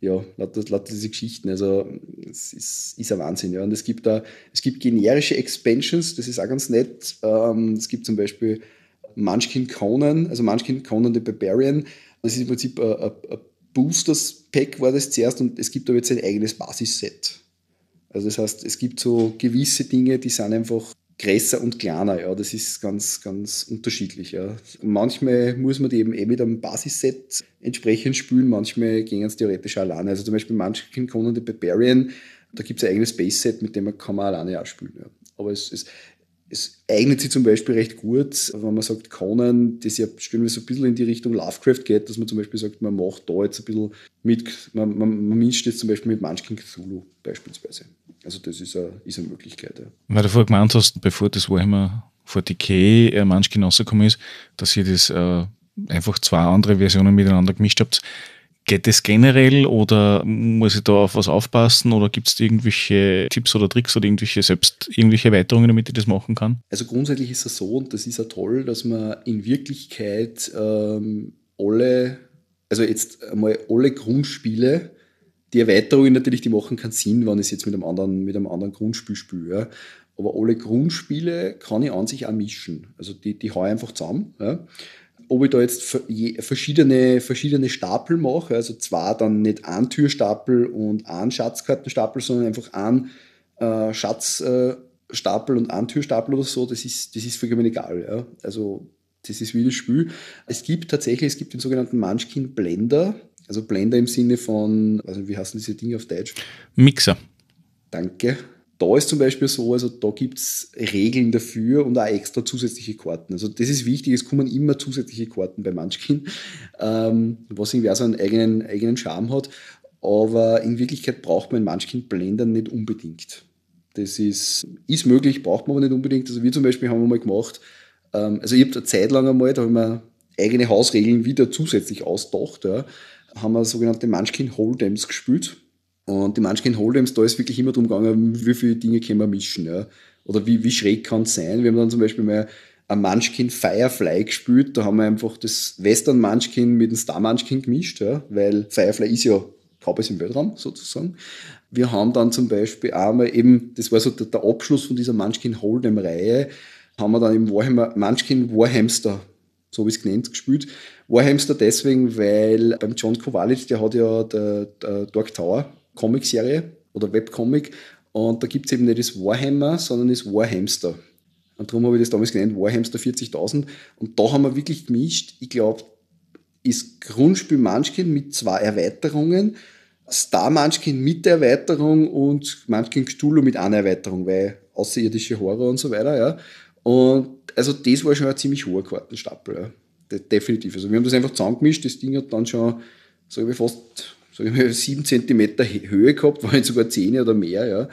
Ja, lauter, lauter diese Geschichten. Also es ist, ist ein Wahnsinn. Ja. Und es gibt da, es gibt generische Expansions, das ist auch ganz nett. Ähm, es gibt zum Beispiel Munchkin Conan, also Munchkin Conan the Barbarian. Das ist im Prinzip ein Boosters-Pack war das zuerst und es gibt aber jetzt ein eigenes Basisset. Also das heißt, es gibt so gewisse Dinge, die sind einfach größer und kleiner, ja, das ist ganz, ganz unterschiedlich, ja. Manchmal muss man die eben eh mit einem Basisset entsprechend spülen, manchmal gehen es theoretisch alleine. Also zum Beispiel Munchkin Conan the Barbarian, da gibt es ein eigenes Base-Set, mit dem man kann man alleine auch spielen, ja. Aber es, es, es eignet sich zum Beispiel recht gut, wenn man sagt, Conan, das ja spielen wir so ein bisschen in die Richtung Lovecraft geht, dass man zum Beispiel sagt, man macht da jetzt ein bisschen mit, man, man, man mischt jetzt zum Beispiel mit Munchkin Cthulhu beispielsweise. Also das ist eine, ist eine Möglichkeit. Ja. Weil du vorher gemeint hast, bevor das Warhammer vor k äh, Munchkin rausgekommen ist, dass ihr das äh, einfach zwei andere Versionen miteinander gemischt habt. Geht das generell oder muss ich da auf was aufpassen oder gibt es irgendwelche Tipps oder Tricks oder irgendwelche selbst irgendwelche Erweiterungen, damit ich das machen kann? Also grundsätzlich ist es so und das ist ja toll, dass man in Wirklichkeit ähm, alle, also jetzt einmal alle Grundspiele, die Erweiterungen natürlich, die machen keinen Sinn, wenn ich es jetzt mit einem anderen, mit einem anderen Grundspiel spiele. Ja. Aber alle Grundspiele kann ich an sich auch mischen. Also die, die ich einfach zusammen. Ja ob ich da jetzt verschiedene, verschiedene Stapel mache, also zwar dann nicht ein Türstapel und ein Schatzkartenstapel, sondern einfach ein äh, Schatzstapel äh, und ein Türstapel oder so, das ist, das ist vollkommen egal. Ja? Also das ist wie das Spiel. Es gibt tatsächlich, es gibt den sogenannten Munchkin Blender, also Blender im Sinne von, also wie heißen diese Dinge auf Deutsch? Mixer. Danke da ist zum Beispiel so, also da gibt es Regeln dafür und auch extra zusätzliche Karten. Also das ist wichtig, es kommen immer zusätzliche Karten bei Munchkin, ähm, was irgendwie auch so einen eigenen, eigenen Charme hat. Aber in Wirklichkeit braucht man Munchkin Blender nicht unbedingt. Das ist, ist möglich, braucht man aber nicht unbedingt. Also wir zum Beispiel haben einmal gemacht, ähm, also ich habe eine Zeit lang einmal, da haben wir eigene Hausregeln wieder zusätzlich ausgedacht, ja, haben wir sogenannte Munchkin Hold'ems gespielt und die Munchkin Hold'ems, da ist wirklich immer darum gegangen, wie viele Dinge können wir mischen. Ja? Oder wie, wie schräg kann es sein? Wir haben dann zum Beispiel mal ein Munchkin Firefly gespielt. Da haben wir einfach das Western Munchkin mit dem Star Munchkin gemischt, ja? weil Firefly ist ja Cowboys im Weltraum sozusagen. Wir haben dann zum Beispiel einmal eben, das war so der, der Abschluss von dieser Munchkin Hold'em-Reihe, haben wir dann im Warhammer, Munchkin Warhamster, so wie es genannt, gespielt. Warhamster deswegen, weil beim John Kowalic, der hat ja der, der Dark Tower Comic-Serie oder Webcomic. Und da gibt es eben nicht das Warhammer, sondern das Warhamster. Und darum habe ich das damals genannt, Warhamster 40.000. Und da haben wir wirklich gemischt. Ich glaube, ist Grundspiel Munchkin mit zwei Erweiterungen, Star Munchkin mit der Erweiterung und Munchkin Cthulhu mit einer Erweiterung, weil außerirdische Horror und so weiter, ja. Und also das war schon ein ziemlich hoher Kartenstapel, ja. definitiv. Also wir haben das einfach zusammengemischt, das Ding hat dann schon, so ich fast sage ich mal, sieben Zentimeter Höhe gehabt, waren sogar zehn oder mehr, ja.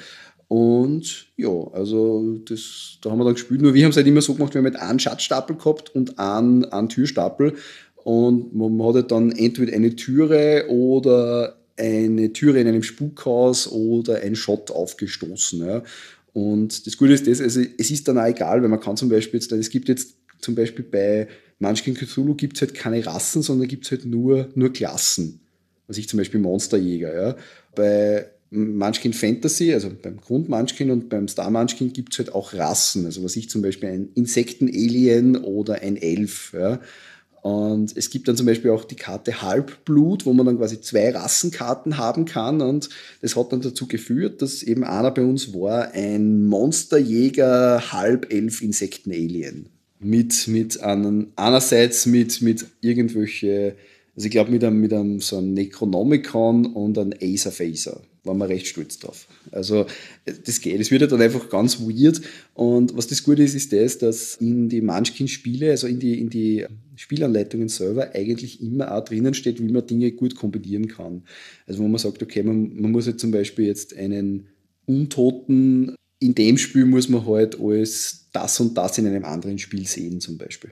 Und ja, also das, da haben wir dann gespielt. Nur wir haben es halt immer so gemacht, wir haben halt einen Schatzstapel gehabt und einen, einen Türstapel. Und man, man hat halt dann entweder eine Türe oder eine Türe in einem Spukhaus oder ein Schott aufgestoßen. Ja. Und das Gute ist das, also es ist dann auch egal, weil man kann zum Beispiel jetzt, es gibt jetzt zum Beispiel bei Munchkin Cthulhu gibt es halt keine Rassen, sondern gibt es halt nur, nur Klassen was also ich zum Beispiel Monsterjäger. Ja. Bei Munchkin Fantasy, also beim Grund-Munchkin und beim Star-Munchkin gibt es halt auch Rassen. Also was ich zum Beispiel ein Insekten-Alien oder ein Elf. Ja. Und es gibt dann zum Beispiel auch die Karte Halbblut, wo man dann quasi zwei Rassenkarten haben kann. Und das hat dann dazu geführt, dass eben einer bei uns war ein Monsterjäger, Halbelf, Insekten-Alien. Mit, mit an, einerseits mit, mit irgendwelche also ich glaube, mit einem, mit einem so einem Necronomicon und einem Acer Phaser waren wir recht stolz drauf. Also äh, das geht, es wird ja dann einfach ganz weird. Und was das Gute ist, ist das, dass in die Munchkin-Spiele, also in die, in die Spielanleitungen selber eigentlich immer auch drinnen steht, wie man Dinge gut kombinieren kann. Also wo man sagt, okay, man, man muss jetzt zum Beispiel jetzt einen Untoten, in dem Spiel muss man halt alles das und das in einem anderen Spiel sehen zum Beispiel.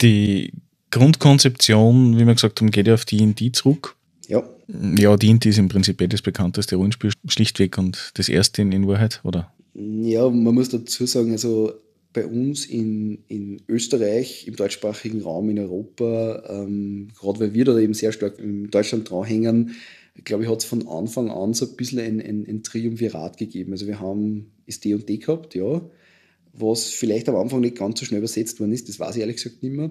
Die Grundkonzeption, wie wir gesagt haben, geht ja auf D&D zurück. Ja. Ja, D&D ist im Prinzip eh das bekannteste Rollenspiel, schlichtweg und das erste in, in Wahrheit, oder? Ja, man muss dazu sagen, also bei uns in, in Österreich, im deutschsprachigen Raum, in Europa, ähm, gerade weil wir da eben sehr stark in Deutschland dranhängen, glaube ich, hat es von Anfang an so ein bisschen ein, ein, ein Triumvirat gegeben. Also wir haben das D&D gehabt, ja, was vielleicht am Anfang nicht ganz so schnell übersetzt worden ist, das weiß ich ehrlich gesagt nicht mehr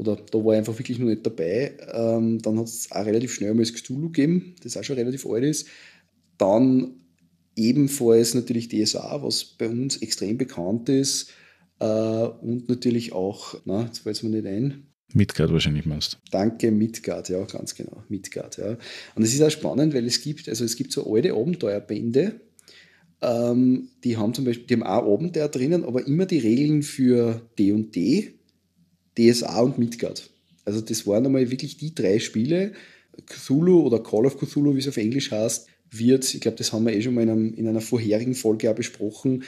oder da war ich einfach wirklich noch nicht dabei. Ähm, dann hat es auch relativ schnell einmal das Cthulhu gegeben, das auch schon relativ alt ist. Dann ebenfalls natürlich DSA, was bei uns extrem bekannt ist. Äh, und natürlich auch, na, jetzt fällt es mir nicht ein. Midgard wahrscheinlich meinst. Danke, Midgard, ja, ganz genau. Midgard, ja. Und es ist auch spannend, weil es gibt, also es gibt so alte Abenteuerbände, ähm, die haben zum Beispiel, die haben auch Abenteuer drinnen, aber immer die Regeln für D&D DSA und Midgard. Also das waren einmal wirklich die drei Spiele. Cthulhu oder Call of Cthulhu, wie es auf Englisch heißt, wird, ich glaube, das haben wir eh schon mal in, einem, in einer vorherigen Folge auch besprochen,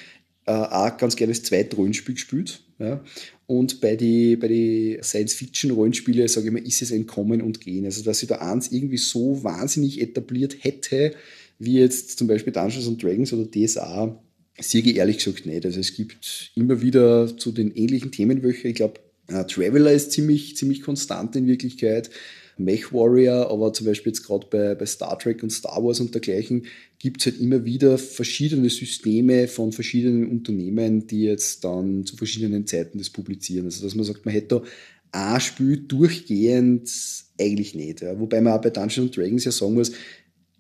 äh, auch ganz gerne das zweite Rollenspiel gespielt. Ja. Und bei den bei die Science-Fiction-Rollenspielen, sage ich mal, ist es ein Kommen und Gehen. Also, dass sich da eins irgendwie so wahnsinnig etabliert hätte, wie jetzt zum Beispiel Dungeons and Dragons oder DSA, sehe ich ehrlich gesagt nicht. Also, es gibt immer wieder zu den ähnlichen Themenwöcher, ich glaube, äh, Traveler ist ziemlich, ziemlich konstant in Wirklichkeit. Mech Warrior, aber zum Beispiel jetzt gerade bei, bei Star Trek und Star Wars und dergleichen gibt es halt immer wieder verschiedene Systeme von verschiedenen Unternehmen, die jetzt dann zu verschiedenen Zeiten das publizieren. Also dass man sagt, man hätte da ein Spiel durchgehend eigentlich nicht. Ja. Wobei man auch bei Dungeons Dragons ja sagen muss,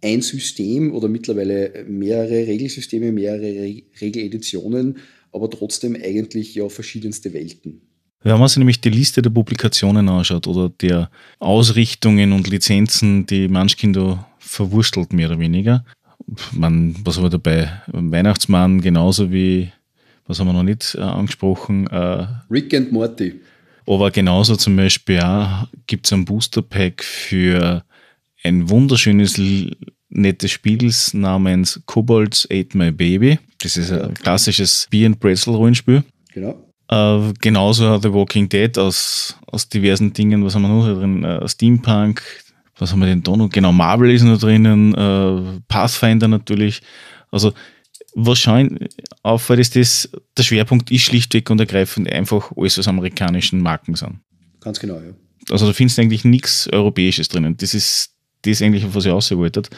ein System oder mittlerweile mehrere Regelsysteme, mehrere Regeleditionen, aber trotzdem eigentlich ja verschiedenste Welten. Wenn man sich nämlich die Liste der Publikationen anschaut oder der Ausrichtungen und Lizenzen, die Munchkin da verwurstelt, mehr oder weniger, man, was haben wir dabei? Weihnachtsmann genauso wie, was haben wir noch nicht äh, angesprochen? Äh, Rick and Morty. Aber genauso zum Beispiel auch gibt es ein Booster-Pack für ein wunderschönes, nettes Spiel namens Kobolds Ate My Baby. Das ist ein klassisches Beer and Pretzel-Rollenspiel. Genau. Äh, genauso hat The Walking Dead aus, aus diversen Dingen, was haben wir noch drin? Äh, Steampunk, was haben wir denn da noch? Genau, Marvel ist noch drinnen, äh, Pathfinder natürlich. Also, was schon auffällt, ist das, der Schwerpunkt ist schlichtweg und ergreifend einfach alles was amerikanischen Marken sind. Ganz genau, ja. Also da findest du eigentlich nichts Europäisches drinnen. Das ist das eigentlich, was ihr ausgewählt wolltet.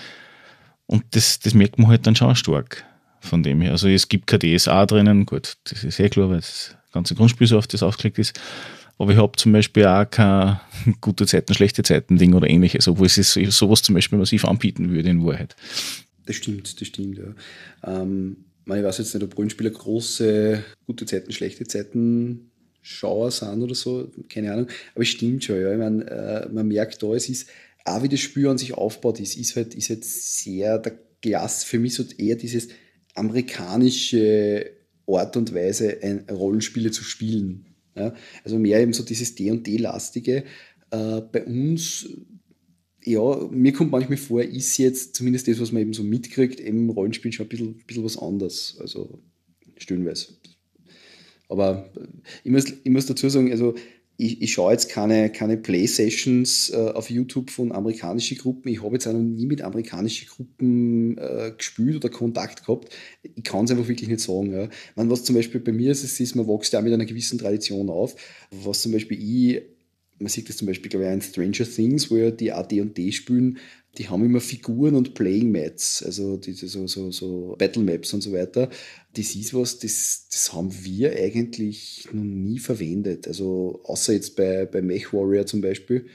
Und das, das merkt man halt dann schon stark von dem her. Also es gibt kein DSA drinnen, gut, das ist eh klar, weil es ganze Grundspiel so auf das ausgelegt ist. Aber ich habe zum Beispiel auch kein gute Zeiten, schlechte Zeiten Ding oder ähnliches, obwohl es sowas zum Beispiel massiv anbieten würde in Wahrheit. Das stimmt, das stimmt, ja. Ähm, ich weiß jetzt nicht, ob Rollenspieler große gute Zeiten, schlechte Zeiten Schauer sind oder so, keine Ahnung. Aber es stimmt schon, ja. Ich meine, äh, man merkt da, es ist auch wie das Spiel an sich aufbaut ist, ist halt, ist halt sehr der Glas, für mich so eher dieses amerikanische Art und Weise, ein, Rollenspiele zu spielen. Ja? Also mehr eben so dieses dd lastige Äh, bei uns, ja, mir kommt manchmal vor, ist jetzt zumindest das, was man eben so mitkriegt, im Rollenspiel schon ein bisschen, ein bisschen was anders. Also stöhnweise. Aber ich muss, ich muss dazu sagen, also ich, ich schaue jetzt keine, keine Play-Sessions äh, auf YouTube von amerikanischen Gruppen. Ich habe jetzt auch noch nie mit amerikanischen Gruppen äh, gespielt oder Kontakt gehabt. Ich kann es einfach wirklich nicht sagen. Ja. meine, was zum Beispiel bei mir ist, ist, ist man wächst ja mit einer gewissen Tradition auf. Was zum Beispiel ich man sieht das zum Beispiel, glaube ich, in Stranger Things, wo ja die AD&D spielen, die haben immer Figuren und Playing Mats, also diese so, so, so Battle Maps und so weiter. Das ist was, das, das haben wir eigentlich noch nie verwendet. Also außer jetzt bei, bei Mech Warrior zum Beispiel,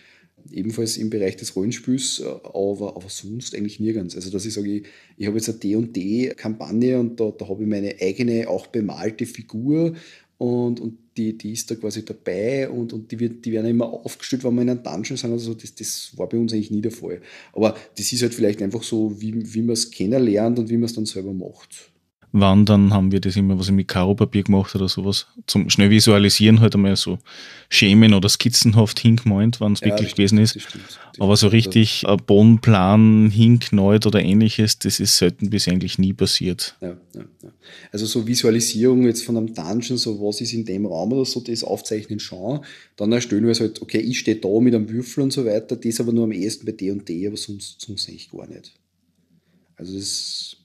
ebenfalls im Bereich des Rollenspiels, aber, aber sonst eigentlich nirgends. Also dass ich sage, ich, ich habe jetzt eine D&D-Kampagne und da, da habe ich meine eigene, auch bemalte Figur und, und die, die ist da quasi dabei und, und die, wird, die werden immer aufgestellt, wenn wir in einem Dungeon sind oder Das, das war bei uns eigentlich nie der Fall. Aber das ist halt vielleicht einfach so, wie, wie man es kennenlernt und wie man es dann selber macht. Wandern haben wir das immer, was ich mit Karo-Papier gemacht oder sowas, zum schnell visualisieren halt einmal so Schemen oder skizzenhaft hingemeint, wenn es ja, wirklich gewesen ist. Das stimmt, das stimmt. Aber so also richtig ein Bonplan hingemalt oder ähnliches, das ist selten bis eigentlich nie passiert. Ja, ja, also so Visualisierung jetzt von einem Dungeon, so was ist in dem Raum oder so, das aufzeichnen schon, dann erstellen wir es halt, okay, ich stehe da mit einem Würfel und so weiter, das aber nur am ehesten bei D&D, aber sonst, sonst eigentlich gar nicht. Also das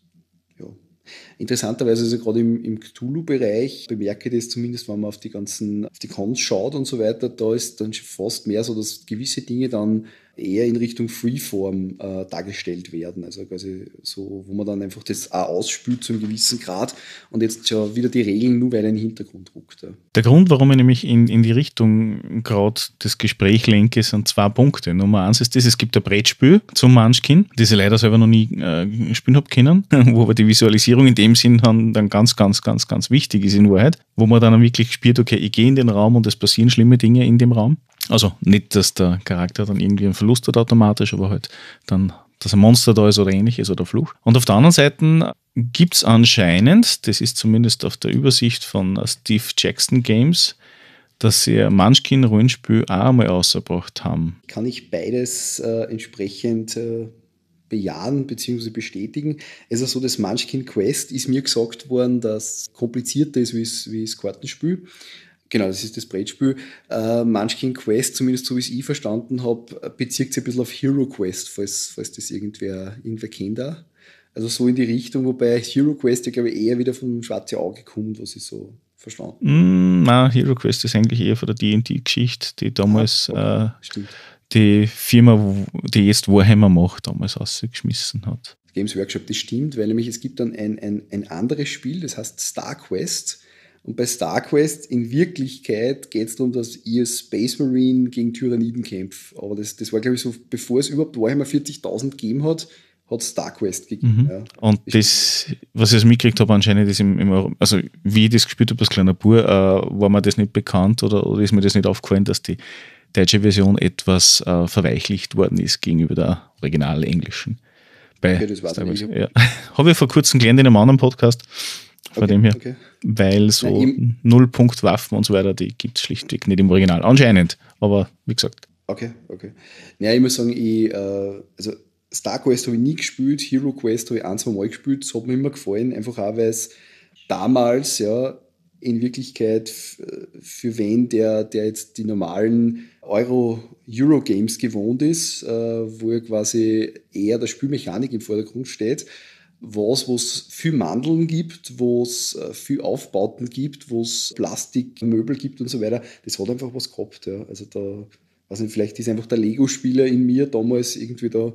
Interessanterweise, also gerade im, im Cthulhu-Bereich, bemerke ich das zumindest, wenn man auf die ganzen, auf die Cons schaut und so weiter, da ist dann fast mehr so, dass gewisse Dinge dann eher in Richtung Freeform äh, dargestellt werden. Also quasi so, wo man dann einfach das auch ausspült zu einem gewissen Grad und jetzt schon wieder die Regeln nur weil in den Hintergrund ruckt. Ja. Der Grund, warum ich nämlich in, in die Richtung gerade das Gespräch lenke, sind zwei Punkte. Nummer eins ist das, es gibt ein Brettspiel zum Munchkin, das ich leider selber noch nie äh, spielen habe können, wo aber die Visualisierung in dem Sinn dann ganz, ganz, ganz, ganz wichtig ist in Wahrheit, wo man dann wirklich spielt, okay, ich gehe in den Raum und es passieren schlimme Dinge in dem Raum. Also nicht, dass der Charakter dann irgendwie einen Verlust hat automatisch, aber halt dann, dass ein Monster da ist oder ähnliches oder Fluch. Und auf der anderen Seite gibt es anscheinend, das ist zumindest auf der Übersicht von Steve Jackson Games, dass sie Munchkin Rollenspiel auch einmal ausgebracht haben. Kann ich beides äh, entsprechend äh, bejahen bzw. bestätigen? Also so das Munchkin Quest ist mir gesagt worden, dass es komplizierter ist wie das Kartenspiel Genau, das ist das Brettspiel. Äh, Munchkin Quest, zumindest so wie ich es verstanden habe, bezieht sich ein bisschen auf Hero Quest, falls, falls das irgendwer, irgendwer kennt auch. Also so in die Richtung, wobei Hero Quest, ja, glaube ich, eher wieder vom schwarzen Auge kommt, was ich so verstanden mm, Nein, Hero Quest ist eigentlich eher von der D&D-Geschichte, die damals ah, okay. äh, die Firma, die jetzt Warhammer macht, damals rausgeschmissen hat. Games Workshop, das stimmt, weil nämlich es gibt dann ein, ein, ein anderes Spiel, das heißt Star Quest, und bei StarQuest in Wirklichkeit geht es darum, dass ihr Space Marine gegen Tyranniden kämpft. Aber das, das war, glaube ich, so, bevor es überhaupt Warhammer 40.000 gegeben hat, hat StarQuest gegeben. Mhm. Ja. Und ich das, was ich mitgekriegt habe, anscheinend ist im, im also wie ich das gespielt habe als kleiner Bur, äh, war mir das nicht bekannt oder, oder ist mir das nicht aufgefallen, dass die deutsche Version etwas äh, verweichlicht worden ist gegenüber der original englischen. okay, das war ja. Habe ich vor kurzem gelernt in einem anderen Podcast. Von okay, dem her. Okay. Weil so Nein, Nullpunktwaffen und so weiter, die gibt es schlichtweg nicht im Original. Anscheinend, aber wie gesagt. Okay, okay. Naja, ich muss sagen, ich, äh, also Star Quest habe ich nie gespielt, Hero Quest habe ich ein, zwei Mal gespielt, das hat mir immer gefallen, einfach auch, weil es damals ja in Wirklichkeit für wen, der, der jetzt die normalen Euro-Euro-Games gewohnt ist, äh, wo ja quasi eher der Spielmechanik im Vordergrund steht, was, wo es viel Mandeln gibt, wo es äh, viel Aufbauten gibt, wo es Plastikmöbel gibt und so weiter. Das hat einfach was gehabt. Ja. Also da, weiß vielleicht ist einfach der Lego-Spieler in mir damals irgendwie da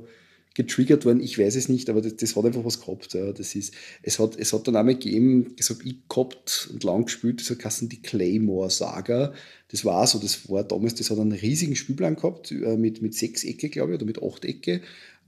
getriggert worden, ich weiß es nicht, aber das, das hat einfach was gehabt. Ja. Das ist, es, hat, es hat dann einmal gegeben, das habe ich gehabt und lang gespielt, das heißt die Claymore-Saga. Das war so, das war damals, das hat einen riesigen Spielplan gehabt, äh, mit, mit sechs Ecke, glaube ich, oder mit acht Ecke.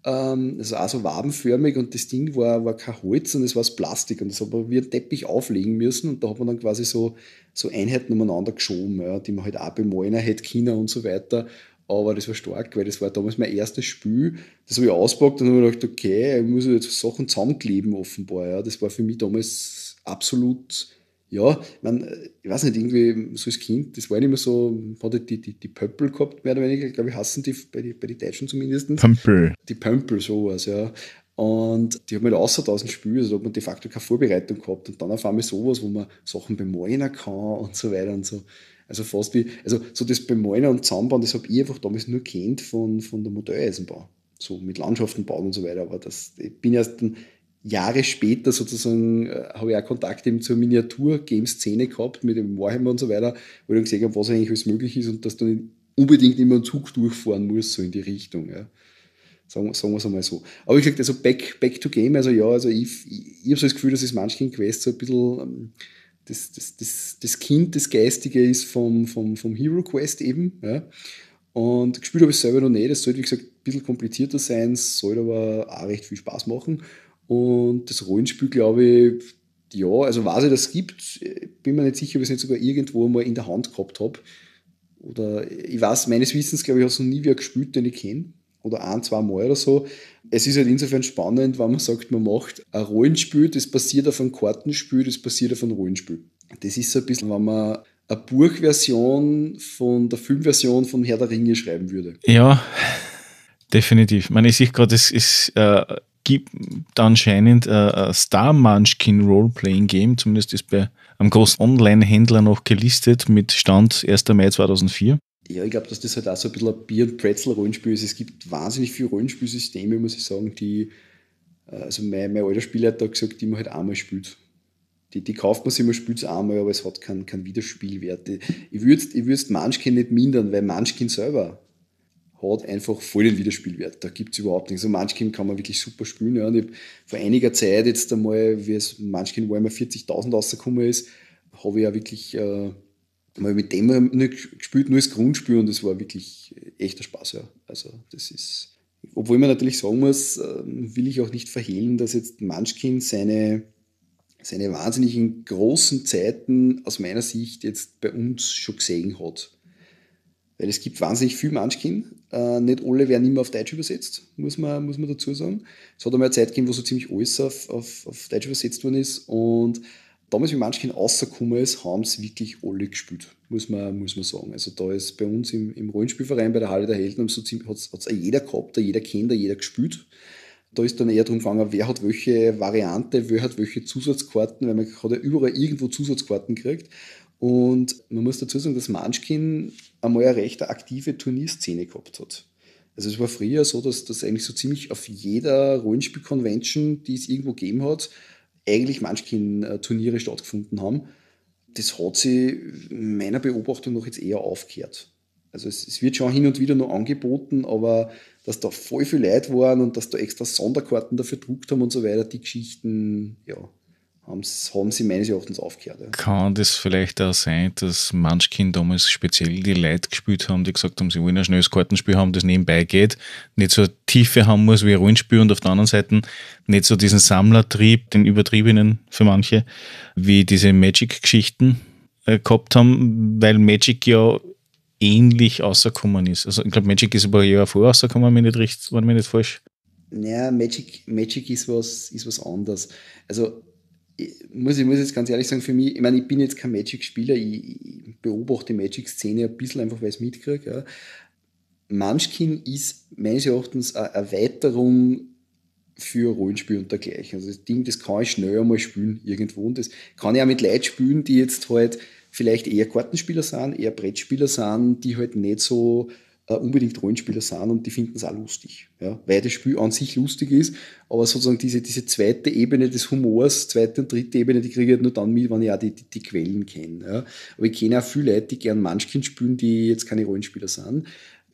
Ähm, das war so wabenförmig und das Ding war, war kein Holz und es war aus Plastik und das hat man wie ein Teppich auflegen müssen und da hat man dann quasi so, so Einheiten umeinander geschoben, ja, die man halt auch bemalen hat, Kinder und so weiter. Aber das war stark, weil das war damals mein erstes Spiel. Das habe ich auspackt und habe mir gedacht, okay, ich muss jetzt Sachen zusammenkleben offenbar. Ja. Das war für mich damals absolut ja, ich, mein, ich weiß nicht, irgendwie so als Kind, das war nicht mehr so, hatte halt die, die, die Pöppel gehabt, mehr oder weniger, glaube ich, hassen die bei, die bei den Deutschen zumindest. Pömpel. Die Pömpel, sowas, ja. Und die haben halt außer tausend Spiele, also da hat man de facto keine Vorbereitung gehabt. Und dann auf einmal sowas, wo man Sachen bemalen kann und so weiter und so. Also fast wie, also so das Bemalen und Zusammenbauen, das habe ich einfach damals nur kennt von, von der Modelleisenbahn. So mit Landschaften bauen und so weiter. Aber das, ich bin erst dann Jahre später sozusagen äh, habe ich auch Kontakt eben zur Miniatur-Game-Szene gehabt mit dem Warhammer und so weiter, wo ich dann gesehen habe, was eigentlich alles möglich ist und dass du nicht unbedingt immer einen Zug durchfahren musst, so in die Richtung. Ja. Sagen, sagen wir es einmal so. Aber ich gesagt, also back, back to game, also ja, also ich, ich, ich habe so das Gefühl, dass das Munchkin Quest so ein bisschen ähm, das, das, das, das Kind, das Geistige ist vom, vom, vom Hero Quest eben. Ja. Und gespielt habe ich selber noch nicht, das sollte wie gesagt ein bisschen komplizierter sein, sollte aber auch recht viel Spaß machen. Und das Rollenspiel, glaube ich, ja, also weiß ich, das gibt, bin mir nicht sicher, ob ich es nicht sogar irgendwo mal in der Hand gehabt habe. Oder ich weiß, meines Wissens, glaube ich, hat es noch nie wieder gespielt, den ich kenne. Oder ein, zwei Mal oder so. Es ist halt insofern spannend, wenn man sagt, man macht ein Rollenspiel, das basiert auf einem Kartenspiel, das basiert auf einem Rollenspiel. Das ist so ein bisschen, wenn man eine Buchversion von der Filmversion von Herr der Ringe schreiben würde. Ja, definitiv. Ich meine, ich gerade, es ist äh, gibt anscheinend ein äh, äh, Star Munchkin Roleplaying Game, zumindest ist bei einem großen Online-Händler noch gelistet mit Stand 1. Mai 2004. Ja, ich glaube, dass das halt auch so ein bisschen ein Bier- und Pretzel-Rollenspiel ist. Es gibt wahnsinnig viele Rollenspielsysteme, muss ich sagen, die, äh, also mein, mein alter Spieler hat da gesagt, die man halt einmal spielt. Die, die kauft man sich, man spielt es einmal, aber es hat keinen kein Wiederspielwert. Ich würde es ich würd Munchkin nicht mindern, weil Munchkin selber hat einfach voll den Wiederspielwert. Da gibt es überhaupt nichts. Und also Munchkin kann man wirklich super spielen. Ja. Und ich vor einiger Zeit jetzt einmal, wie es Munchkin immer 40.000 rausgekommen ist, habe ich ja wirklich äh, mal mit dem nur gespielt, nur das Grundspiel und das war wirklich echter Spaß. Ja. Also das ist, obwohl man natürlich sagen muss, äh, will ich auch nicht verhehlen, dass jetzt Munchkin seine seine wahnsinnigen großen Zeiten aus meiner Sicht jetzt bei uns schon gesehen hat. Weil es gibt wahnsinnig viel Munchkin. Äh, nicht alle werden immer auf Deutsch übersetzt, muss man, muss man dazu sagen. Es hat einmal eine Zeit gegeben, wo so ziemlich alles auf, auf, auf Deutsch übersetzt worden ist. Und damals, wie Munchkin rausgekommen ist, haben es wirklich alle gespielt, muss man, muss man sagen. Also da ist bei uns im, im Rollenspielverein, bei der Halle der Helden, so hat es jeder gehabt, jeder kennt, jeder gespielt. Da ist dann eher darum gegangen, wer hat welche Variante, wer hat welche Zusatzkarten, weil man hat ja überall irgendwo Zusatzkarten gekriegt. Und man muss dazu sagen, dass Munchkin einmal eine recht aktive Turnierszene gehabt hat. Also es war früher so, dass das eigentlich so ziemlich auf jeder Rollenspiel-Convention, die es irgendwo gegeben hat, eigentlich Munchkin-Turniere äh, stattgefunden haben. Das hat sich meiner Beobachtung noch jetzt eher aufgehört. Also es, es, wird schon hin und wieder noch angeboten, aber dass da voll viel Leute waren und dass da extra Sonderkarten dafür gedruckt haben und so weiter, die Geschichten, ja, haben sie meines Erachtens aufgehört. Ja. Kann das vielleicht auch sein, dass Manchkin damals speziell die Leute gespielt haben, die gesagt haben, sie wollen ein schnelles Kartenspiel haben, das nebenbei geht, nicht so eine Tiefe haben muss wie ein Rollenspiel und auf der anderen Seite nicht so diesen Sammlertrieb, den übertriebenen für manche, wie diese Magic-Geschichten äh, gehabt haben, weil Magic ja ähnlich rausgekommen ist. Also ich glaube, Magic ist ein paar Jahre vorher rausgekommen, wenn ich nicht, richtig, wenn ich nicht falsch. Naja, Magic, Magic ist, was, ist was anderes. Also muss, ich muss jetzt ganz ehrlich sagen, für mich, ich meine, ich bin jetzt kein Magic-Spieler, ich, ich, beobachte die Magic-Szene ein bisschen einfach, weil ich es mitkriege. Ja. Munchkin ist meines Erachtens eine Erweiterung für Rollenspiel und dergleichen. Also das Ding, das kann ich schnell einmal spielen irgendwo und das kann ich auch mit Leuten spielen, die jetzt halt vielleicht eher Kartenspieler sind, eher Brettspieler sind, die halt nicht so äh, unbedingt Rollenspieler sind und die finden es auch lustig. Ja? Weil das Spiel an sich lustig ist, aber sozusagen diese, diese zweite Ebene des Humors, zweite und dritte Ebene, die kriege ich halt nur dann mit, wenn ich auch die, die, die Quellen kenne. Ja? Aber ich kenne auch viele Leute, die gern Munchkin spielen, die jetzt keine Rollenspieler sind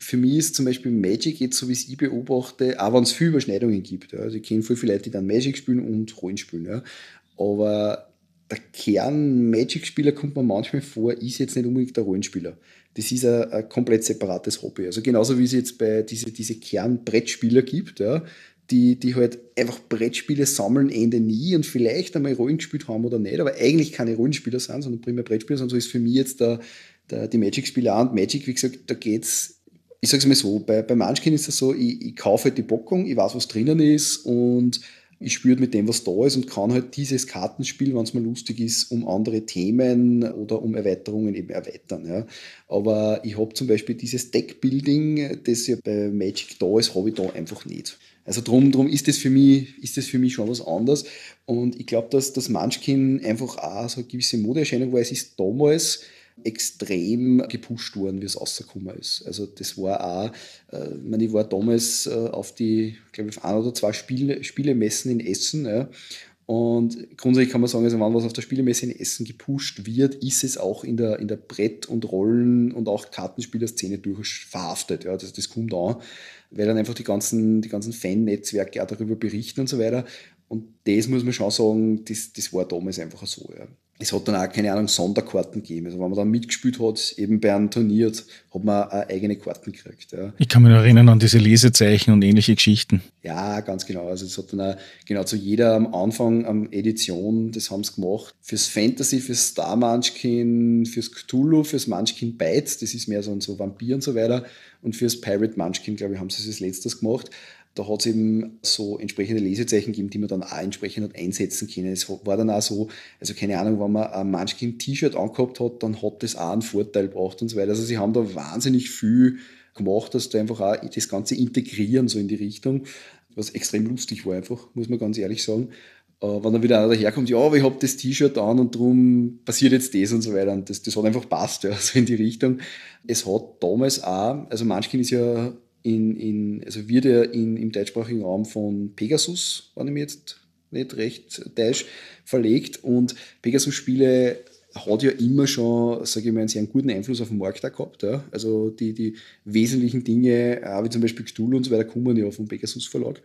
für mich ist zum Beispiel Magic jetzt, so wie es ich beobachte, auch wenn es viele Überschneidungen gibt. Ja. Also ich kenne viele Leute, die dann Magic spielen und Rollenspielen. Ja. Aber der Kern Magic-Spieler kommt mir manchmal vor, ist jetzt nicht unbedingt der Rollenspieler das ist ein, ein komplett separates Hobby. Also genauso wie es jetzt bei diese, diese Kernbrettspieler gibt, ja, die, die halt einfach Brettspiele sammeln, Ende nie und vielleicht einmal Rollen gespielt haben oder nicht, aber eigentlich keine Rollenspieler sind, sondern primär Brettspieler sind. So ist für mich jetzt der, der, die Magic-Spieler auch. Und Magic, wie gesagt, da geht's ich sage es mal so, bei, bei Munchkin ist das so, ich, ich kaufe halt die Packung, ich weiß, was drinnen ist und ich spüre mit dem, was da ist und kann halt dieses Kartenspiel, wenn es mal lustig ist, um andere Themen oder um Erweiterungen eben erweitern. Ja. Aber ich habe zum Beispiel dieses Deckbuilding, das ja bei Magic da ist, habe ich da einfach nicht. Also drum, drum ist das für mich, ist das für mich schon was anderes. Und ich glaube, dass das Munchkin einfach auch so eine gewisse Modeerscheinung war. Es ist damals, extrem gepusht worden, wie es rausgekommen ist. Also das war auch, äh, ich, meine, ich war damals äh, auf die, glaube ich, ein oder zwei Spiele, Spielemessen in Essen. Ja. Und grundsätzlich kann man sagen, also wenn was auf der Spielemesse in Essen gepusht wird, ist es auch in der, in der Brett- und Rollen- und auch Kartenspielerszene durchaus verhaftet. Ja, das, das kommt an, weil dann einfach die ganzen, die ganzen Fan-Netzwerke auch darüber berichten und so weiter. Und das muss man schon sagen, das, das war damals einfach so. Ja es hat dann auch keine Ahnung, Sonderkarten gegeben. Also wenn man dann mitgespielt hat, eben bei einem Turnier, hat man auch eigene Karten gekriegt. Ja. Ich kann mich noch erinnern an diese Lesezeichen und ähnliche Geschichten. Ja, ganz genau. Also es hat dann auch, genau zu jeder am Anfang am Edition, das haben sie gemacht. Fürs Fantasy, fürs Star Munchkin, fürs Cthulhu, fürs Munchkin Bites, das ist mehr so ein so Vampir und so weiter. Und fürs Pirate Munchkin, glaube ich, haben sie das als letztes gemacht. Da hat es eben so entsprechende Lesezeichen gegeben, die man dann auch entsprechend hat einsetzen können. Es war dann auch so, also keine Ahnung, wenn man ein Munchkin-T-Shirt angehabt hat, dann hat das auch einen Vorteil gebracht und so weiter. Also sie haben da wahnsinnig viel gemacht, dass da einfach auch das Ganze integrieren, so in die Richtung, was extrem lustig war einfach, muss man ganz ehrlich sagen. Äh, wenn dann wieder einer daherkommt, ja, aber ich habe das T-Shirt an und darum passiert jetzt das und so weiter. Und das, das hat einfach passt, ja, so in die Richtung. Es hat damals auch, also Munchkin ist ja in, in, also wird ja in, im deutschsprachigen Raum von Pegasus, wenn ich mich jetzt nicht recht deutsch, verlegt und Pegasus-Spiele hat ja immer schon, sage ich mal, einen sehr guten Einfluss auf den Markt da gehabt. Ja. Also die, die wesentlichen Dinge, wie zum Beispiel Cthulhu und so weiter, kommen ja vom Pegasus Verlag,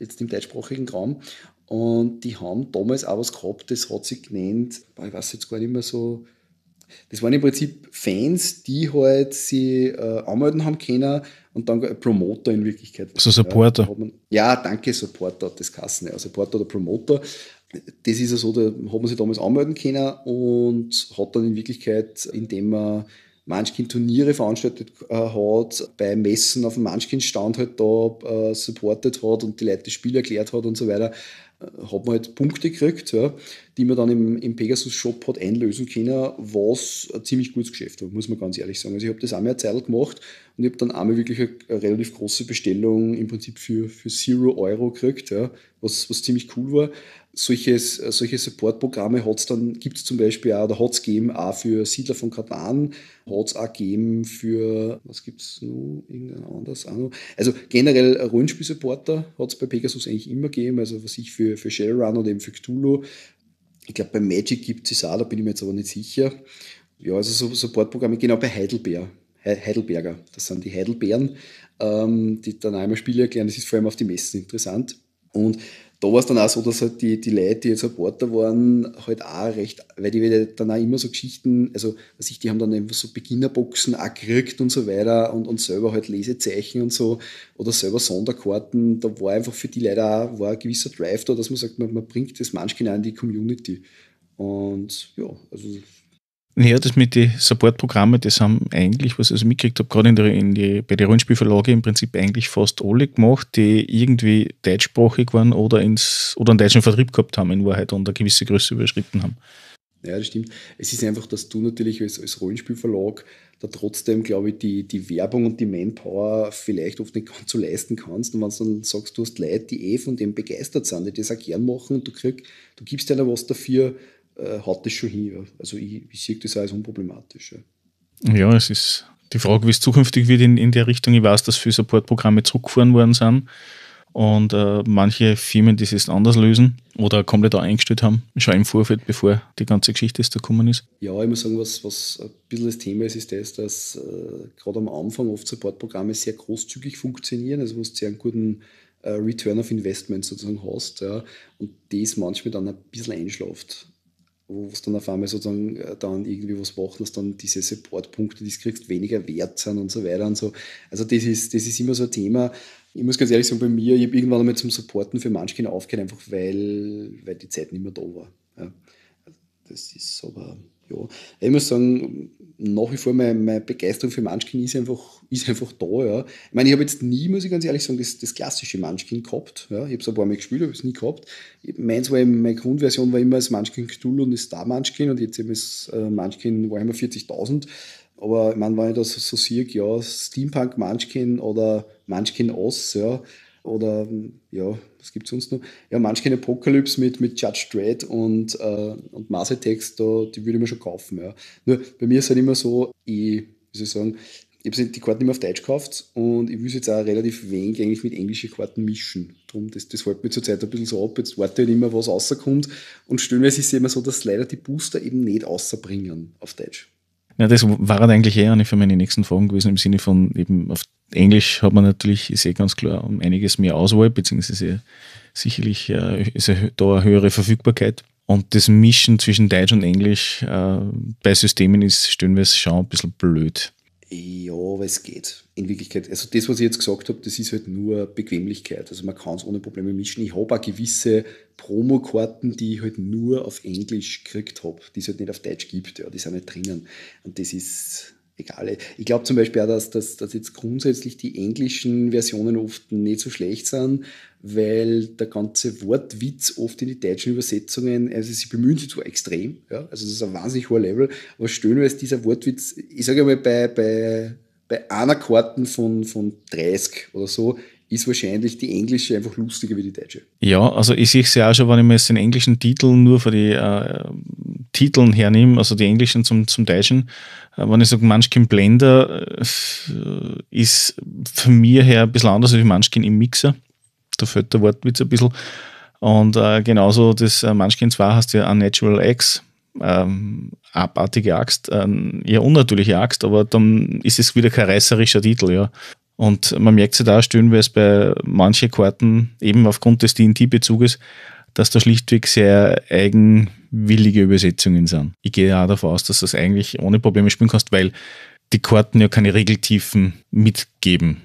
jetzt im deutschsprachigen Raum. Und die haben damals auch was gehabt, das hat sich genannt, ich weiß jetzt gar nicht mehr so das waren im Prinzip Fans, die halt sie äh, anmelden haben können und dann Promoter in Wirklichkeit. So Supporter. Ja, man, ja, danke, Supporter hat das Kassen. Ja, Supporter oder Promoter. Das ist ja so, da hat man sich damals anmelden können und hat dann in Wirklichkeit, indem man Munchkin-Turniere veranstaltet äh, hat, bei Messen auf dem Munchkin-Stand halt da äh, supportet hat und die Leute das Spiel erklärt hat und so weiter, äh, hat man halt Punkte gekriegt. Ja die man dann im, im Pegasus Shop hat einlösen können, was ein ziemlich gutes Geschäft war, muss man ganz ehrlich sagen. Also ich habe das einmal eine Zeit gemacht und ich habe dann einmal wirklich eine, eine, relativ große Bestellung im Prinzip für, für Zero Euro gekriegt, ja, was, was ziemlich cool war. Solches, solche Supportprogramme hat gibt es zum Beispiel auch, oder hat es gegeben, auch für Siedler von Katan, hat es auch gegeben für, was gibt es noch, irgendein anderes auch noch. Also generell Rollenspiel-Supporter hat es bei Pegasus eigentlich immer gegeben, also was ich für, für Shadowrun oder eben für Cthulhu ich glaube, bei Magic gibt es es auch, da bin ich mir jetzt aber nicht sicher. Ja, also so Supportprogramme, genau bei Heidelberg. Heidelberger, das sind die Heidelbeeren, ähm, die dann einmal Spiele erklären. Das ist vor allem auf die Messen interessant. Und da war es dann auch so, dass halt die, die Leute, die jetzt Reporter waren, halt auch recht, weil die dann auch immer so Geschichten, also was ich, die haben dann einfach so Beginnerboxen auch gekriegt und so weiter und, und selber halt Lesezeichen und so oder selber Sonderkarten. Da war einfach für die Leute auch, war ein gewisser Drive da, dass man sagt, man, man bringt das manchmal auch in die Community. Und ja, also naja, das mit den Supportprogrammen, das haben eigentlich, was ich also mitgekriegt habe, gerade in der, in die, bei den Rollenspielverlage im Prinzip eigentlich fast alle gemacht, die irgendwie deutschsprachig waren oder, ins, oder einen deutschen Vertrieb gehabt haben in Wahrheit und eine gewisse Größe überschritten haben. Ja, das stimmt. Es ist einfach, dass du natürlich als, als Rollenspielverlag da trotzdem, glaube ich, die, die Werbung und die Manpower vielleicht oft nicht ganz so leisten kannst. Und wenn du dann sagst, du hast Leute, die eh von dem begeistert sind, die das auch gern machen und du, krieg, du gibst denen was dafür, äh, haut das schon hin. Ja. Also ich, ich sehe das auch als unproblematisch. Ja. ja, es ist die Frage, wie es zukünftig wird in, in der Richtung. Ich weiß, dass viele Supportprogramme zurückgefahren worden sind und äh, manche Firmen das jetzt anders lösen oder komplett auch eingestellt haben, schon im Vorfeld, bevor die ganze Geschichte jetzt da gekommen ist. Ja, ich muss sagen, was, was ein bisschen das Thema ist, ist das, dass äh, gerade am Anfang oft Supportprogramme sehr großzügig funktionieren, also wo es sehr einen guten äh, Return of Investment sozusagen hast ja, und das manchmal dann ein bisschen einschlaft wo es dann auf einmal sozusagen äh, dann irgendwie was macht, dass dann diese Supportpunkte, die du kriegst, weniger wert sind und so weiter und so. Also das ist, das ist immer so ein Thema. Ich muss ganz ehrlich sagen, bei mir, ich habe irgendwann einmal zum Supporten für Munchkin aufgehört, einfach weil, weil die Zeit nicht mehr da war. Ja. Das ist aber ja. Ich muss sagen, nach wie vor meine, meine Begeisterung für Munchkin ist einfach, ist einfach da. Ja. Ich meine, ich habe jetzt nie, muss ich ganz ehrlich sagen, das, das klassische Munchkin gehabt. Ja. Ich habe es ein paar Mal gespielt, habe es nie gehabt. Meins war eben, meine Grundversion war immer das Munchkin Cthulhu und das Star Munchkin und jetzt eben das äh, Munchkin war immer 40.000. Aber man war wenn das so sehe, ja, Steampunk Munchkin oder Munchkin Oss, ja, oder ja, was gibt es sonst noch? Ja, manchmal Apocalypse mit, mit Judge Dredd und, äh, und Mars Attacks, die würde ich mir schon kaufen. Ja. Nur bei mir ist es halt immer so, ich, wie soll ich sagen, ich habe die Karten immer auf Deutsch gekauft und ich will jetzt auch relativ wenig eigentlich mit englischen Karten mischen. Darum, das, das hält mir zurzeit ein bisschen so ab. Jetzt warte ich halt immer, was rauskommt. Und stellenweise ist es immer so, dass leider die Booster eben nicht rausbringen auf Deutsch. Ja, das war halt eigentlich eher eine für meine nächsten Fragen gewesen, im Sinne von eben auf Englisch hat man natürlich, ist eh ganz klar, um einiges mehr Auswahl, beziehungsweise sicherlich äh, ist da eine höhere Verfügbarkeit. Und das Mischen zwischen Deutsch und Englisch äh, bei Systemen ist stellen wir es schon ein bisschen blöd. Ja, aber es geht. In Wirklichkeit, also das, was ich jetzt gesagt habe, das ist halt nur Bequemlichkeit. Also man kann es ohne Probleme mischen. Ich habe auch gewisse Promokarten, die ich halt nur auf Englisch gekriegt habe, die es halt nicht auf Deutsch gibt. Ja, die sind nicht halt drinnen. Und das ist egal. Ich glaube zum Beispiel auch, dass, dass, dass jetzt grundsätzlich die englischen Versionen oft nicht so schlecht sind, weil der ganze Wortwitz oft in die deutschen Übersetzungen, also sie bemühen sich so extrem, ja, also das ist ein wahnsinnig hoher Level, aber schön, weil dieser Wortwitz, ich sage mal, bei, bei, bei einer Karten von, von 30 oder so ist wahrscheinlich die englische einfach lustiger wie die deutsche. Ja, also ich sehe es ja auch schon, wenn ich mir jetzt den englischen Titel nur für die äh, Titeln hernehme, also die englischen zum, zum deutschen, äh, wenn ich sage, Munchkin Blender äh, ist von mir her ein bisschen anders als Munchkin im Mixer. Da fällt der Wortwitz ein bisschen. Und äh, genauso das äh, Munchkin 2 hast ja Unnatural X, ähm, abartige Axt, ähm, eher unnatürliche Axt, aber dann ist es wieder kein reißerischer Titel, ja. Und man merkt es ja da stöhnweise bei manchen Karten, eben aufgrund des DNT-Bezuges, dass da schlichtweg sehr eigenwillige Übersetzungen sind. Ich gehe ja davon aus, dass du das eigentlich ohne Probleme spielen kannst, weil die Karten ja keine Regeltiefen mitgeben.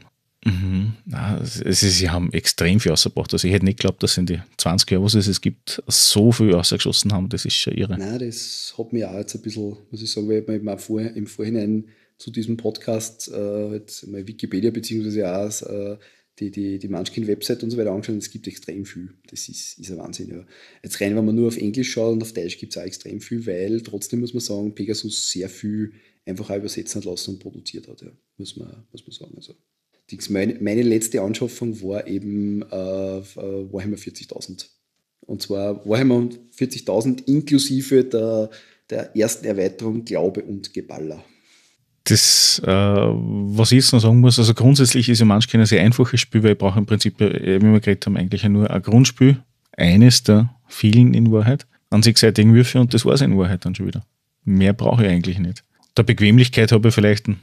Mhm. Na, ist, sie haben extrem viel ausgebracht. Also ich hätte nicht geglaubt, dass in die 20 Jahren, was es, es gibt, so viel rausgeschossen haben. Das ist schon irre. Nein, das hat mich auch jetzt ein bisschen, muss ich sagen, weil ich mir im Vorhinein zu diesem Podcast äh, jetzt halt mal Wikipedia beziehungsweise auch äh, die, die, die Munchkin-Website und so weiter anschauen, es gibt extrem viel. Das ist, ist ein Wahnsinn. Ja. Jetzt rein, wenn man nur auf Englisch schaut und auf Deutsch gibt es auch extrem viel, weil trotzdem muss man sagen, Pegasus sehr viel einfach auch übersetzen hat lassen und produziert hat. Ja. Muss, man, muss man sagen. Also, meine, meine letzte Anschaffung war eben äh, äh Warhammer 40.000. Und zwar Warhammer 40.000 inklusive der, der ersten Erweiterung Glaube und Geballer das, äh, was ich jetzt noch sagen muss, also grundsätzlich ist ja manchmal ein sehr einfaches Spiel, weil ich brauche im Prinzip, wie äh, wir geredet haben, eigentlich nur ein Grundspiel. Eines der vielen in Wahrheit. An sechsseitigen Würfe und das war es in Wahrheit dann schon wieder. Mehr brauche ich eigentlich nicht. Der Bequemlichkeit habe ich vielleicht einen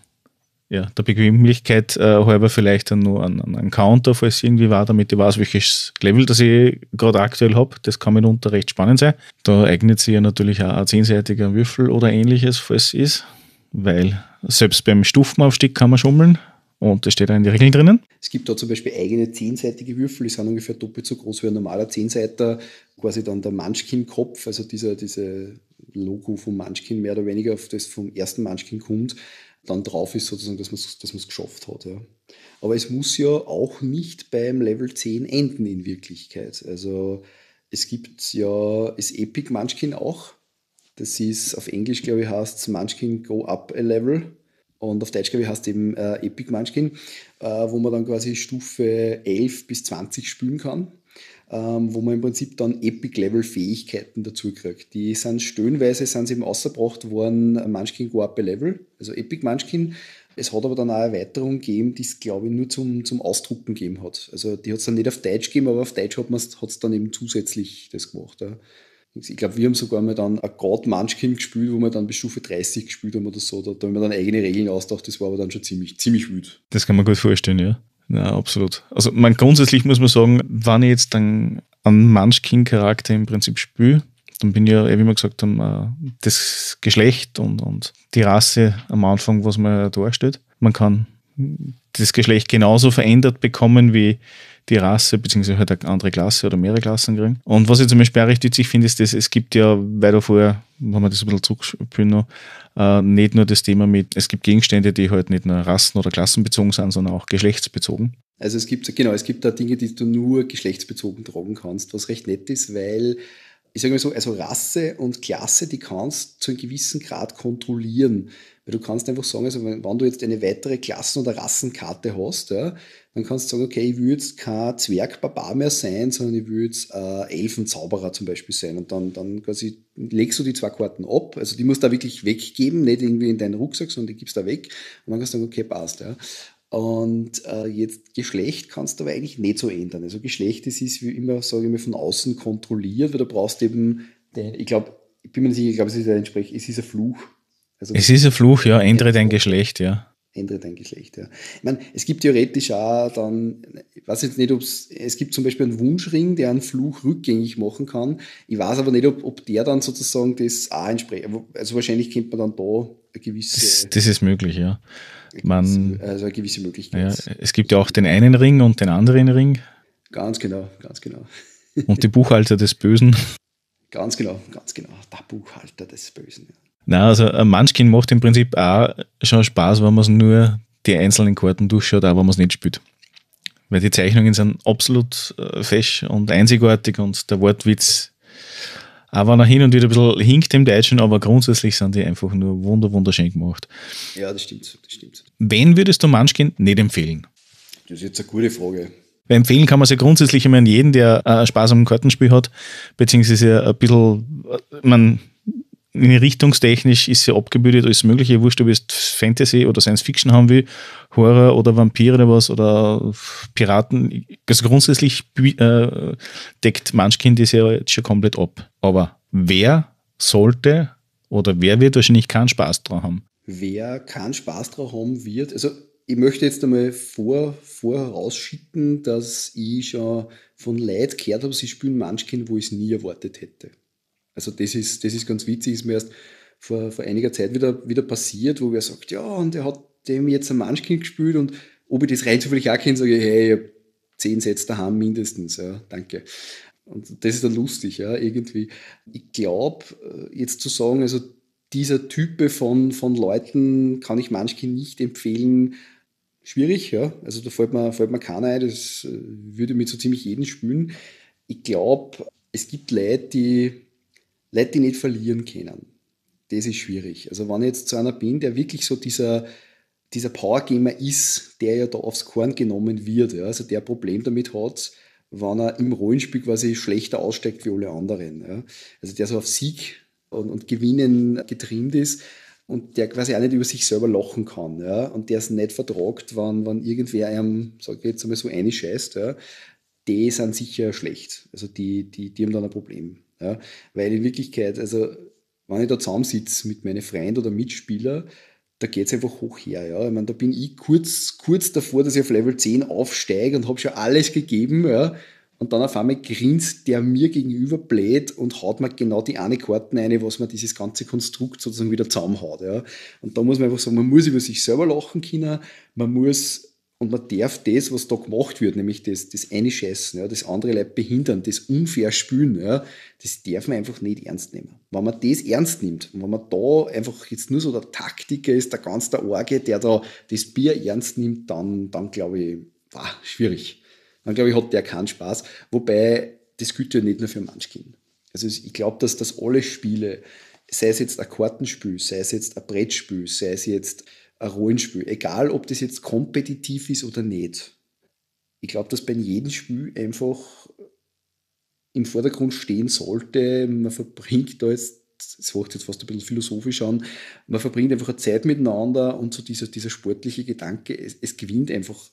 ja, der Bequemlichkeit äh, halber vielleicht dann nur einen, einen Counter, falls es irgendwie war, damit ich weiß, welches Level das ich gerade aktuell habe. Das kann mitunter recht spannend sein. Da eignet sich ja natürlich auch ein zehnseitiger Würfel oder ähnliches, falls es ist, weil selbst beim Stufenaufstieg kann man schummeln. Und das steht da in den Regeln drinnen. Es gibt da zum Beispiel eigene zehnseitige Würfel, die sind ungefähr doppelt so groß wie ein normaler Zehnseiter, quasi dann der Munchkin-Kopf, also dieser, diese Logo vom Munchkin mehr oder weniger, auf das vom ersten Munchkin kommt, dann drauf ist sozusagen, dass man es dass geschafft hat. Ja. Aber es muss ja auch nicht beim Level 10 enden in Wirklichkeit. Also es gibt ja, ist Epic Munchkin auch das ist auf Englisch, glaube ich, heißt Munchkin Go Up a Level. Und auf Deutsch, glaube ich, heißt eben äh, Epic Munchkin, äh, wo man dann quasi Stufe 11 bis 20 spielen kann, ähm, wo man im Prinzip dann Epic-Level-Fähigkeiten dazu kriegt. Die sind stöhnweise, sind sie eben ausgebracht worden, Munchkin Go Up a Level, also Epic Munchkin. Es hat aber dann auch Erweiterung gegeben, die es, glaube ich, nur zum, zum Ausdrucken gegeben hat. Also die hat es dann nicht auf Deutsch gegeben, aber auf Deutsch hat es dann eben zusätzlich das gemacht. Ja. Ich glaube, wir haben sogar mal dann ein Gott Munchkin gespielt, wo wir dann bis Stufe 30 gespielt haben oder so. Da, da haben wir dann eigene Regeln ausgedacht. Das war aber dann schon ziemlich, ziemlich wütend. Das kann man gut vorstellen, ja. Ja, absolut. Also man, grundsätzlich muss man sagen, wenn ich jetzt dann einen Munchkin-Charakter im Prinzip spiele, dann bin ich ja, wie wir gesagt haben, äh, das Geschlecht und, und die Rasse am Anfang, was man darstellt. Man kann das Geschlecht genauso verändert bekommen wie die Rasse, beziehungsweise halt eine andere Klasse oder mehrere Klassen kriegen. Und was ich zum Beispiel auch recht witzig finde, ist, dass es gibt ja, weil du vorher, wenn wir das ein bisschen zurückspielen noch, äh, nicht nur das Thema mit, es gibt Gegenstände, die halt nicht nur rassen- oder klassenbezogen sind, sondern auch geschlechtsbezogen. Also es gibt, genau, es gibt da Dinge, die du nur geschlechtsbezogen tragen kannst, was recht nett ist, weil ich sage mal so, also Rasse und Klasse, die kannst du zu einem gewissen Grad kontrollieren. Weil du kannst einfach sagen, also wenn, wenn du jetzt eine weitere Klassen- oder Rassenkarte hast, ja, dann kannst du sagen, okay, ich will jetzt kein Zwergbarbar mehr sein, sondern ich will jetzt äh, Elfenzauberer zum Beispiel sein. Und dann, dann quasi legst du die zwei Karten ab. Also die musst du da wirklich weggeben, nicht irgendwie in deinen Rucksack, sondern die gibst du da weg. Und dann kannst du sagen, okay, passt. Ja. Und äh, jetzt Geschlecht kannst du aber eigentlich nicht so ändern. Also Geschlecht, das ist wie immer, sage ich mal, von außen kontrolliert, weil du brauchst eben den, ich glaube, ich bin mir nicht sicher, ich glaube, es ist ein, es ist ein Fluch. Also, es ist ein Fluch, ja, ändere dein Geschlecht, ja ändere dein Geschlecht. Ja. Ich meine, es gibt theoretisch auch dann, ich weiß jetzt nicht, ob es, es gibt zum Beispiel einen Wunschring, der einen Fluch rückgängig machen kann. Ich weiß aber nicht, ob, ob der dann sozusagen das auch entspricht. Also wahrscheinlich kennt man dann da eine gewisse. Das, das ist möglich, ja. Man, also eine gewisse Möglichkeit. Ja, es gibt ja auch den einen Ring und den anderen Ring. Ganz genau, ganz genau. Und die Buchhalter des Bösen. Ganz genau, ganz genau. Der Buchhalter des Bösen. Ja. Nein, also ein Munchkin macht im Prinzip auch schon Spaß, wenn man es nur die einzelnen Karten durchschaut, auch wenn man es nicht spielt. Weil die Zeichnungen sind absolut äh, fesch und einzigartig und der Wortwitz, auch wenn er hin und wieder ein bisschen hinkt im Deutschen, aber grundsätzlich sind die einfach nur wunder wunderschön gemacht. Ja, das stimmt, das stimmt. Wen würdest du Munchkin nicht empfehlen? Das ist jetzt eine gute Frage. Weil empfehlen kann man es ja grundsätzlich immer an jeden, der äh, Spaß am Kartenspiel hat, beziehungsweise ein bisschen, äh, man richtungstechnisch ist sie abgebildet, alles mögliche, wurscht, ob ich Fantasy oder Science Fiction haben will, Horror oder Vampire oder was oder Piraten. Also grundsätzlich äh, deckt Munchkin die Serie schon komplett ab. Aber wer sollte oder wer wird wahrscheinlich keinen Spaß dran haben? Wer keinen Spaß dran haben wird, also ich möchte jetzt einmal vor, vorausschicken, dass ich schon von Leid gehört habe, sie spielen Munchkin, wo ich es nie erwartet hätte. Also das ist, das ist ganz witzig, ist mir erst vor, vor einiger Zeit wieder, wieder passiert, wo wer sagt, ja, und er hat dem jetzt ein Munchkin gespielt und ob ich das rein zufällig auch kenne, sage ich, hey, ich zehn Sets daheim mindestens, ja, danke. Und das ist dann lustig, ja, irgendwie. Ich glaube, äh, jetzt zu sagen, also dieser Type von, von Leuten kann ich Munchkin nicht empfehlen, schwierig, ja. Also da fällt mir, fällt mir keiner ein, das äh, würde mit so ziemlich jedem spülen. Ich glaube, es gibt Leute, die Leute, die nicht verlieren können. Das ist schwierig. Also wenn ich jetzt zu einer bin, der wirklich so dieser, dieser Powergamer ist, der ja da aufs Korn genommen wird, ja, also der Problem damit hat, wenn er im Rollenspiel quasi schlechter aussteigt wie alle anderen. Ja. Also der so auf Sieg und, und Gewinnen getrimmt ist, und der quasi auch nicht über sich selber lachen kann, ja, und der es nicht vertragt, wenn, wenn irgendwer einem, sag ich jetzt einmal so, einscheißt, ja, die sind sicher schlecht. Also die, die, die haben dann ein Problem. Ja? Weil in Wirklichkeit, also wenn ich da zusammensitze mit meinen Freunden oder Mitspieler, da geht es einfach hoch her. Ja. Ich meine, da bin ich kurz, kurz davor, dass ich auf Level 10 aufsteige und habe schon alles gegeben. Ja. Und dann auf einmal grinst der mir gegenüber blöd und haut mir genau die eine Karten ein, was man dieses ganze Konstrukt sozusagen wieder zusammenhaut. Ja. Und da muss man einfach sagen, man muss über sich selber lachen können, man muss und man darf das, was da gemacht wird, nämlich das, das eine Einscheißen, ja, das andere Leid behindern, das unfair spülen, ja, das darf man einfach nicht ernst nehmen. Wenn man das ernst nimmt, wenn man da einfach jetzt nur so der Taktiker ist, der ganz der Orge, der da das Bier ernst nimmt, dann, dann glaube ich, war schwierig. Dann glaube ich, hat der keinen Spaß. Wobei, das gilt ja nicht nur für Munchkin. Also ich glaube, dass das alle Spiele, sei es jetzt ein Kartenspiel, sei es jetzt ein Brettspiel, sei es jetzt ein Rollenspiel, egal ob das jetzt kompetitiv ist oder nicht. Ich glaube, dass bei jedem Spiel einfach im Vordergrund stehen sollte, man verbringt da jetzt, das hört jetzt fast ein bisschen philosophisch an, man verbringt einfach eine Zeit miteinander und so dieser, dieser sportliche Gedanke, es, es gewinnt einfach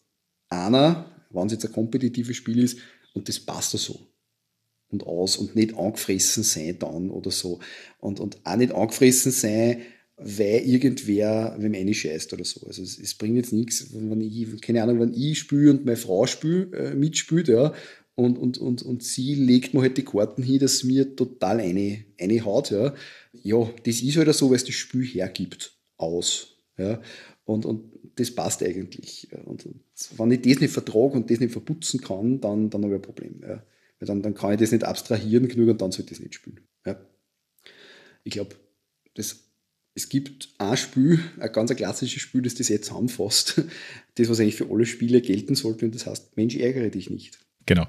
einer, wenn es jetzt ein kompetitives Spiel ist, und das passt da so und aus und nicht angefressen sein dann oder so. Und, und auch nicht angefressen sein, weil irgendwer wem eine scheißt oder so. Also es, es bringt jetzt nichts, wenn ich, keine Ahnung, wenn ich spüle und meine Frau spül, äh, mitspült, ja, und, und, und, und sie legt mir halt die Karten hin, dass mir total eine, eine haut, ja. Ja, das ist halt so, was das Spiel hergibt, aus, ja. Und, und das passt eigentlich. Und, und wenn ich das nicht vertrage und das nicht verputzen kann, dann, dann habe ich ein Problem, ja. Weil dann, dann kann ich das nicht abstrahieren genug und dann sollte ich das nicht spielen, ja. Ich glaube, das es gibt ein Spiel, ein ganz klassisches Spiel, das das jetzt zusammenfasst. Das, was eigentlich für alle Spiele gelten sollte. Und das heißt, Mensch, ärgere dich nicht. Genau.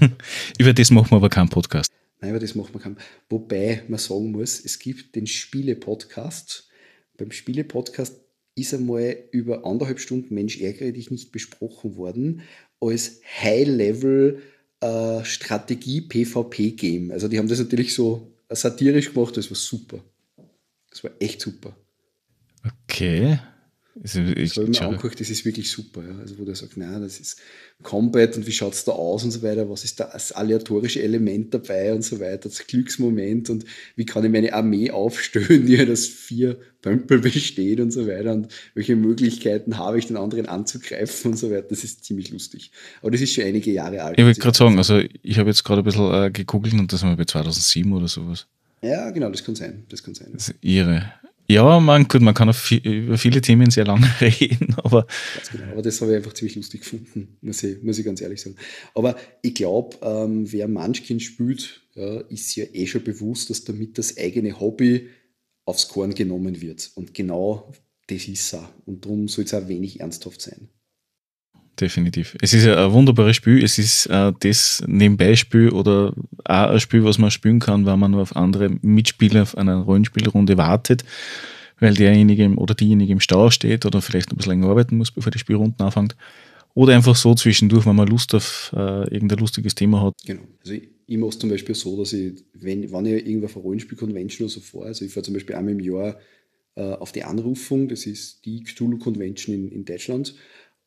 über das machen wir aber keinen Podcast. Nein, über das machen wir keinen. Wobei man sagen muss, es gibt den Spiele-Podcast. Beim Spiele-Podcast ist einmal über anderthalb Stunden Mensch, ärgere dich nicht besprochen worden als High-Level- äh, Strategie PvP-Game. Also die haben das natürlich so satirisch gemacht, das war super. Das war echt super. Okay. Also ich habe mir angeguckt, das ist wirklich super. Ja. Also, wo der sagt, nein, das ist Combat und wie schaut es da aus und so weiter, was ist da das aleatorische Element dabei und so weiter, das Glücksmoment und wie kann ich meine Armee aufstellen, die ja aus vier Pömpel besteht und so weiter und welche Möglichkeiten habe ich, den anderen anzugreifen und so weiter. Das ist ziemlich lustig. Aber das ist schon einige Jahre alt. Ich würde gerade sagen, also ich habe jetzt gerade ein bisschen äh, gegoogelt und das haben wir bei 2007 oder sowas. Ja, genau, das kann sein. Das kann sein. Das ist irre. Ja, man, gut, man kann viel, über viele Themen sehr lange reden, aber. Ganz genau, aber das habe ich einfach ziemlich lustig gefunden, muss ich, muss ich ganz ehrlich sagen. Aber ich glaube, ähm, wer Munchkin spielt, ja, ist ja eh schon bewusst, dass damit das eigene Hobby aufs Korn genommen wird. Und genau das ist er. Und darum soll es auch wenig ernsthaft sein definitiv. Es ist ein wunderbares Spiel. Es ist äh, das Nebenbeispiel oder auch ein Spiel, was man spielen kann, wenn man nur auf andere Mitspieler auf einer Rollenspielrunde wartet, weil derjenige oder diejenige im Stau steht oder vielleicht ein bisschen länger arbeiten muss, bevor die Spielrunden anfängt. Oder einfach so zwischendurch, wenn man Lust auf äh, irgendein lustiges Thema hat. Genau. Also ich, ich mache es zum Beispiel so, dass ich, wenn, wenn ich irgendwo auf einer Rollenspiel-Convention oder so fahre, also ich fahre zum Beispiel einmal im Jahr äh, auf die Anrufung, das ist die Cthulhu Convention in, in Deutschland.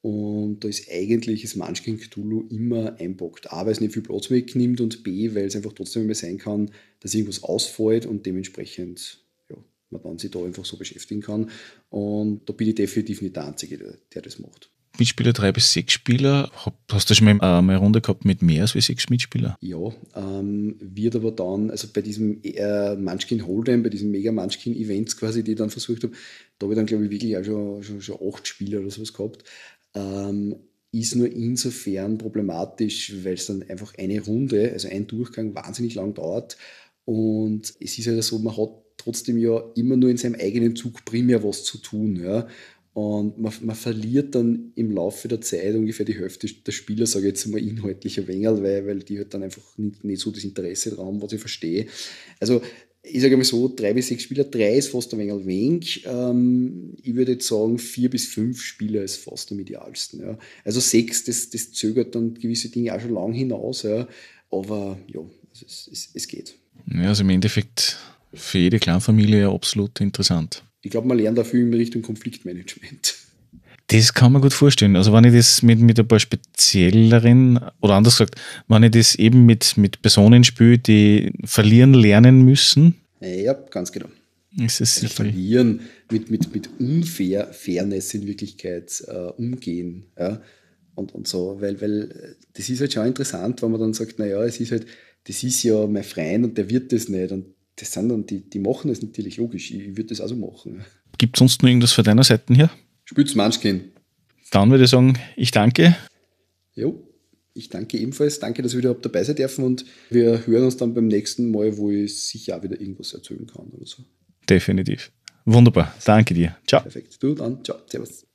Und da ist eigentlich das Munchkin Cthulhu immer einbockt. A, weil es nicht viel Platz wegnimmt und B, weil es einfach trotzdem immer sein kann, dass irgendwas ausfällt und dementsprechend ja, man dann sich da einfach so beschäftigen kann. Und da bin ich definitiv nicht der Einzige, der, der das macht. Mitspieler drei bis sechs Spieler. Hast du schon äh, mal eine Runde gehabt mit mehr als sechs Mitspielern? Ja, ähm, wird aber dann, also bei diesem äh, Munchkin Hold'em, bei diesen Mega Munchkin Events quasi, die ich dann versucht habe, da habe ich dann, glaube ich, wirklich auch schon, schon, schon acht Spieler oder sowas gehabt ähm, ist nur insofern problematisch, weil es dann einfach eine Runde, also ein Durchgang wahnsinnig lang dauert. Und es ist ja so, man hat trotzdem ja immer nur in seinem eigenen Zug primär was zu tun. Ja. Und man, man verliert dann im Laufe der Zeit ungefähr die Hälfte der Spieler, sage ich jetzt mal inhaltlicher Wengerl, weil, weil die halt dann einfach nicht, nicht so das Interesse dran, was ich verstehe. Also ich sage mal so, drei bis sechs Spieler, drei ist fast ein wenig wenig. Ähm, ich würde jetzt sagen, vier bis fünf Spieler ist fast am idealsten. Ja. Also sechs, das, das zögert dann gewisse Dinge auch schon lang hinaus, ja. aber ja, es, es, es geht. Ja, also im Endeffekt für jede Kleinfamilie absolut interessant. Ich glaube, man lernt da viel in Richtung Konfliktmanagement. Das kann man gut vorstellen. Also wenn ich das mit, mit ein paar spezielleren, oder anders gesagt, wenn ich das eben mit, mit Personen spiele, die verlieren lernen müssen. Ja, ganz genau. Ist es also verlieren, mit, mit, mit Unfair, Fairness in Wirklichkeit äh, umgehen. Ja? Und, und so, weil, weil äh, das ist halt schon interessant, wenn man dann sagt, naja, es ist halt, das ist ja mein Freund und der wird das nicht. Und das sind dann, die, die machen das natürlich logisch. Ich würde das auch so machen. Gibt es sonst noch irgendwas von deiner Seite her? Spürt's Munchkin. Dann würde ich sagen, ich danke. Jo, ich danke ebenfalls. Danke, dass wir wieder dabei sein dürfen und wir hören uns dann beim nächsten Mal, wo ich sicher auch wieder irgendwas erzählen kann oder so. Definitiv. Wunderbar. Danke dir. Ciao. Perfekt. Du dann. Ciao. Servus.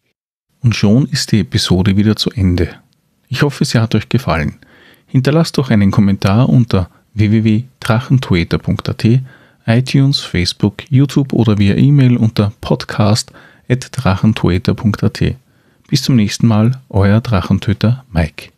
Und schon ist die Episode wieder zu Ende. Ich hoffe, sie hat euch gefallen. Hinterlasst doch einen Kommentar unter www.drachentueter.at, iTunes, Facebook, YouTube oder via E-Mail unter podcast.com drachentöter.at. Bis zum nächsten Mal, euer Drachentöter Mike.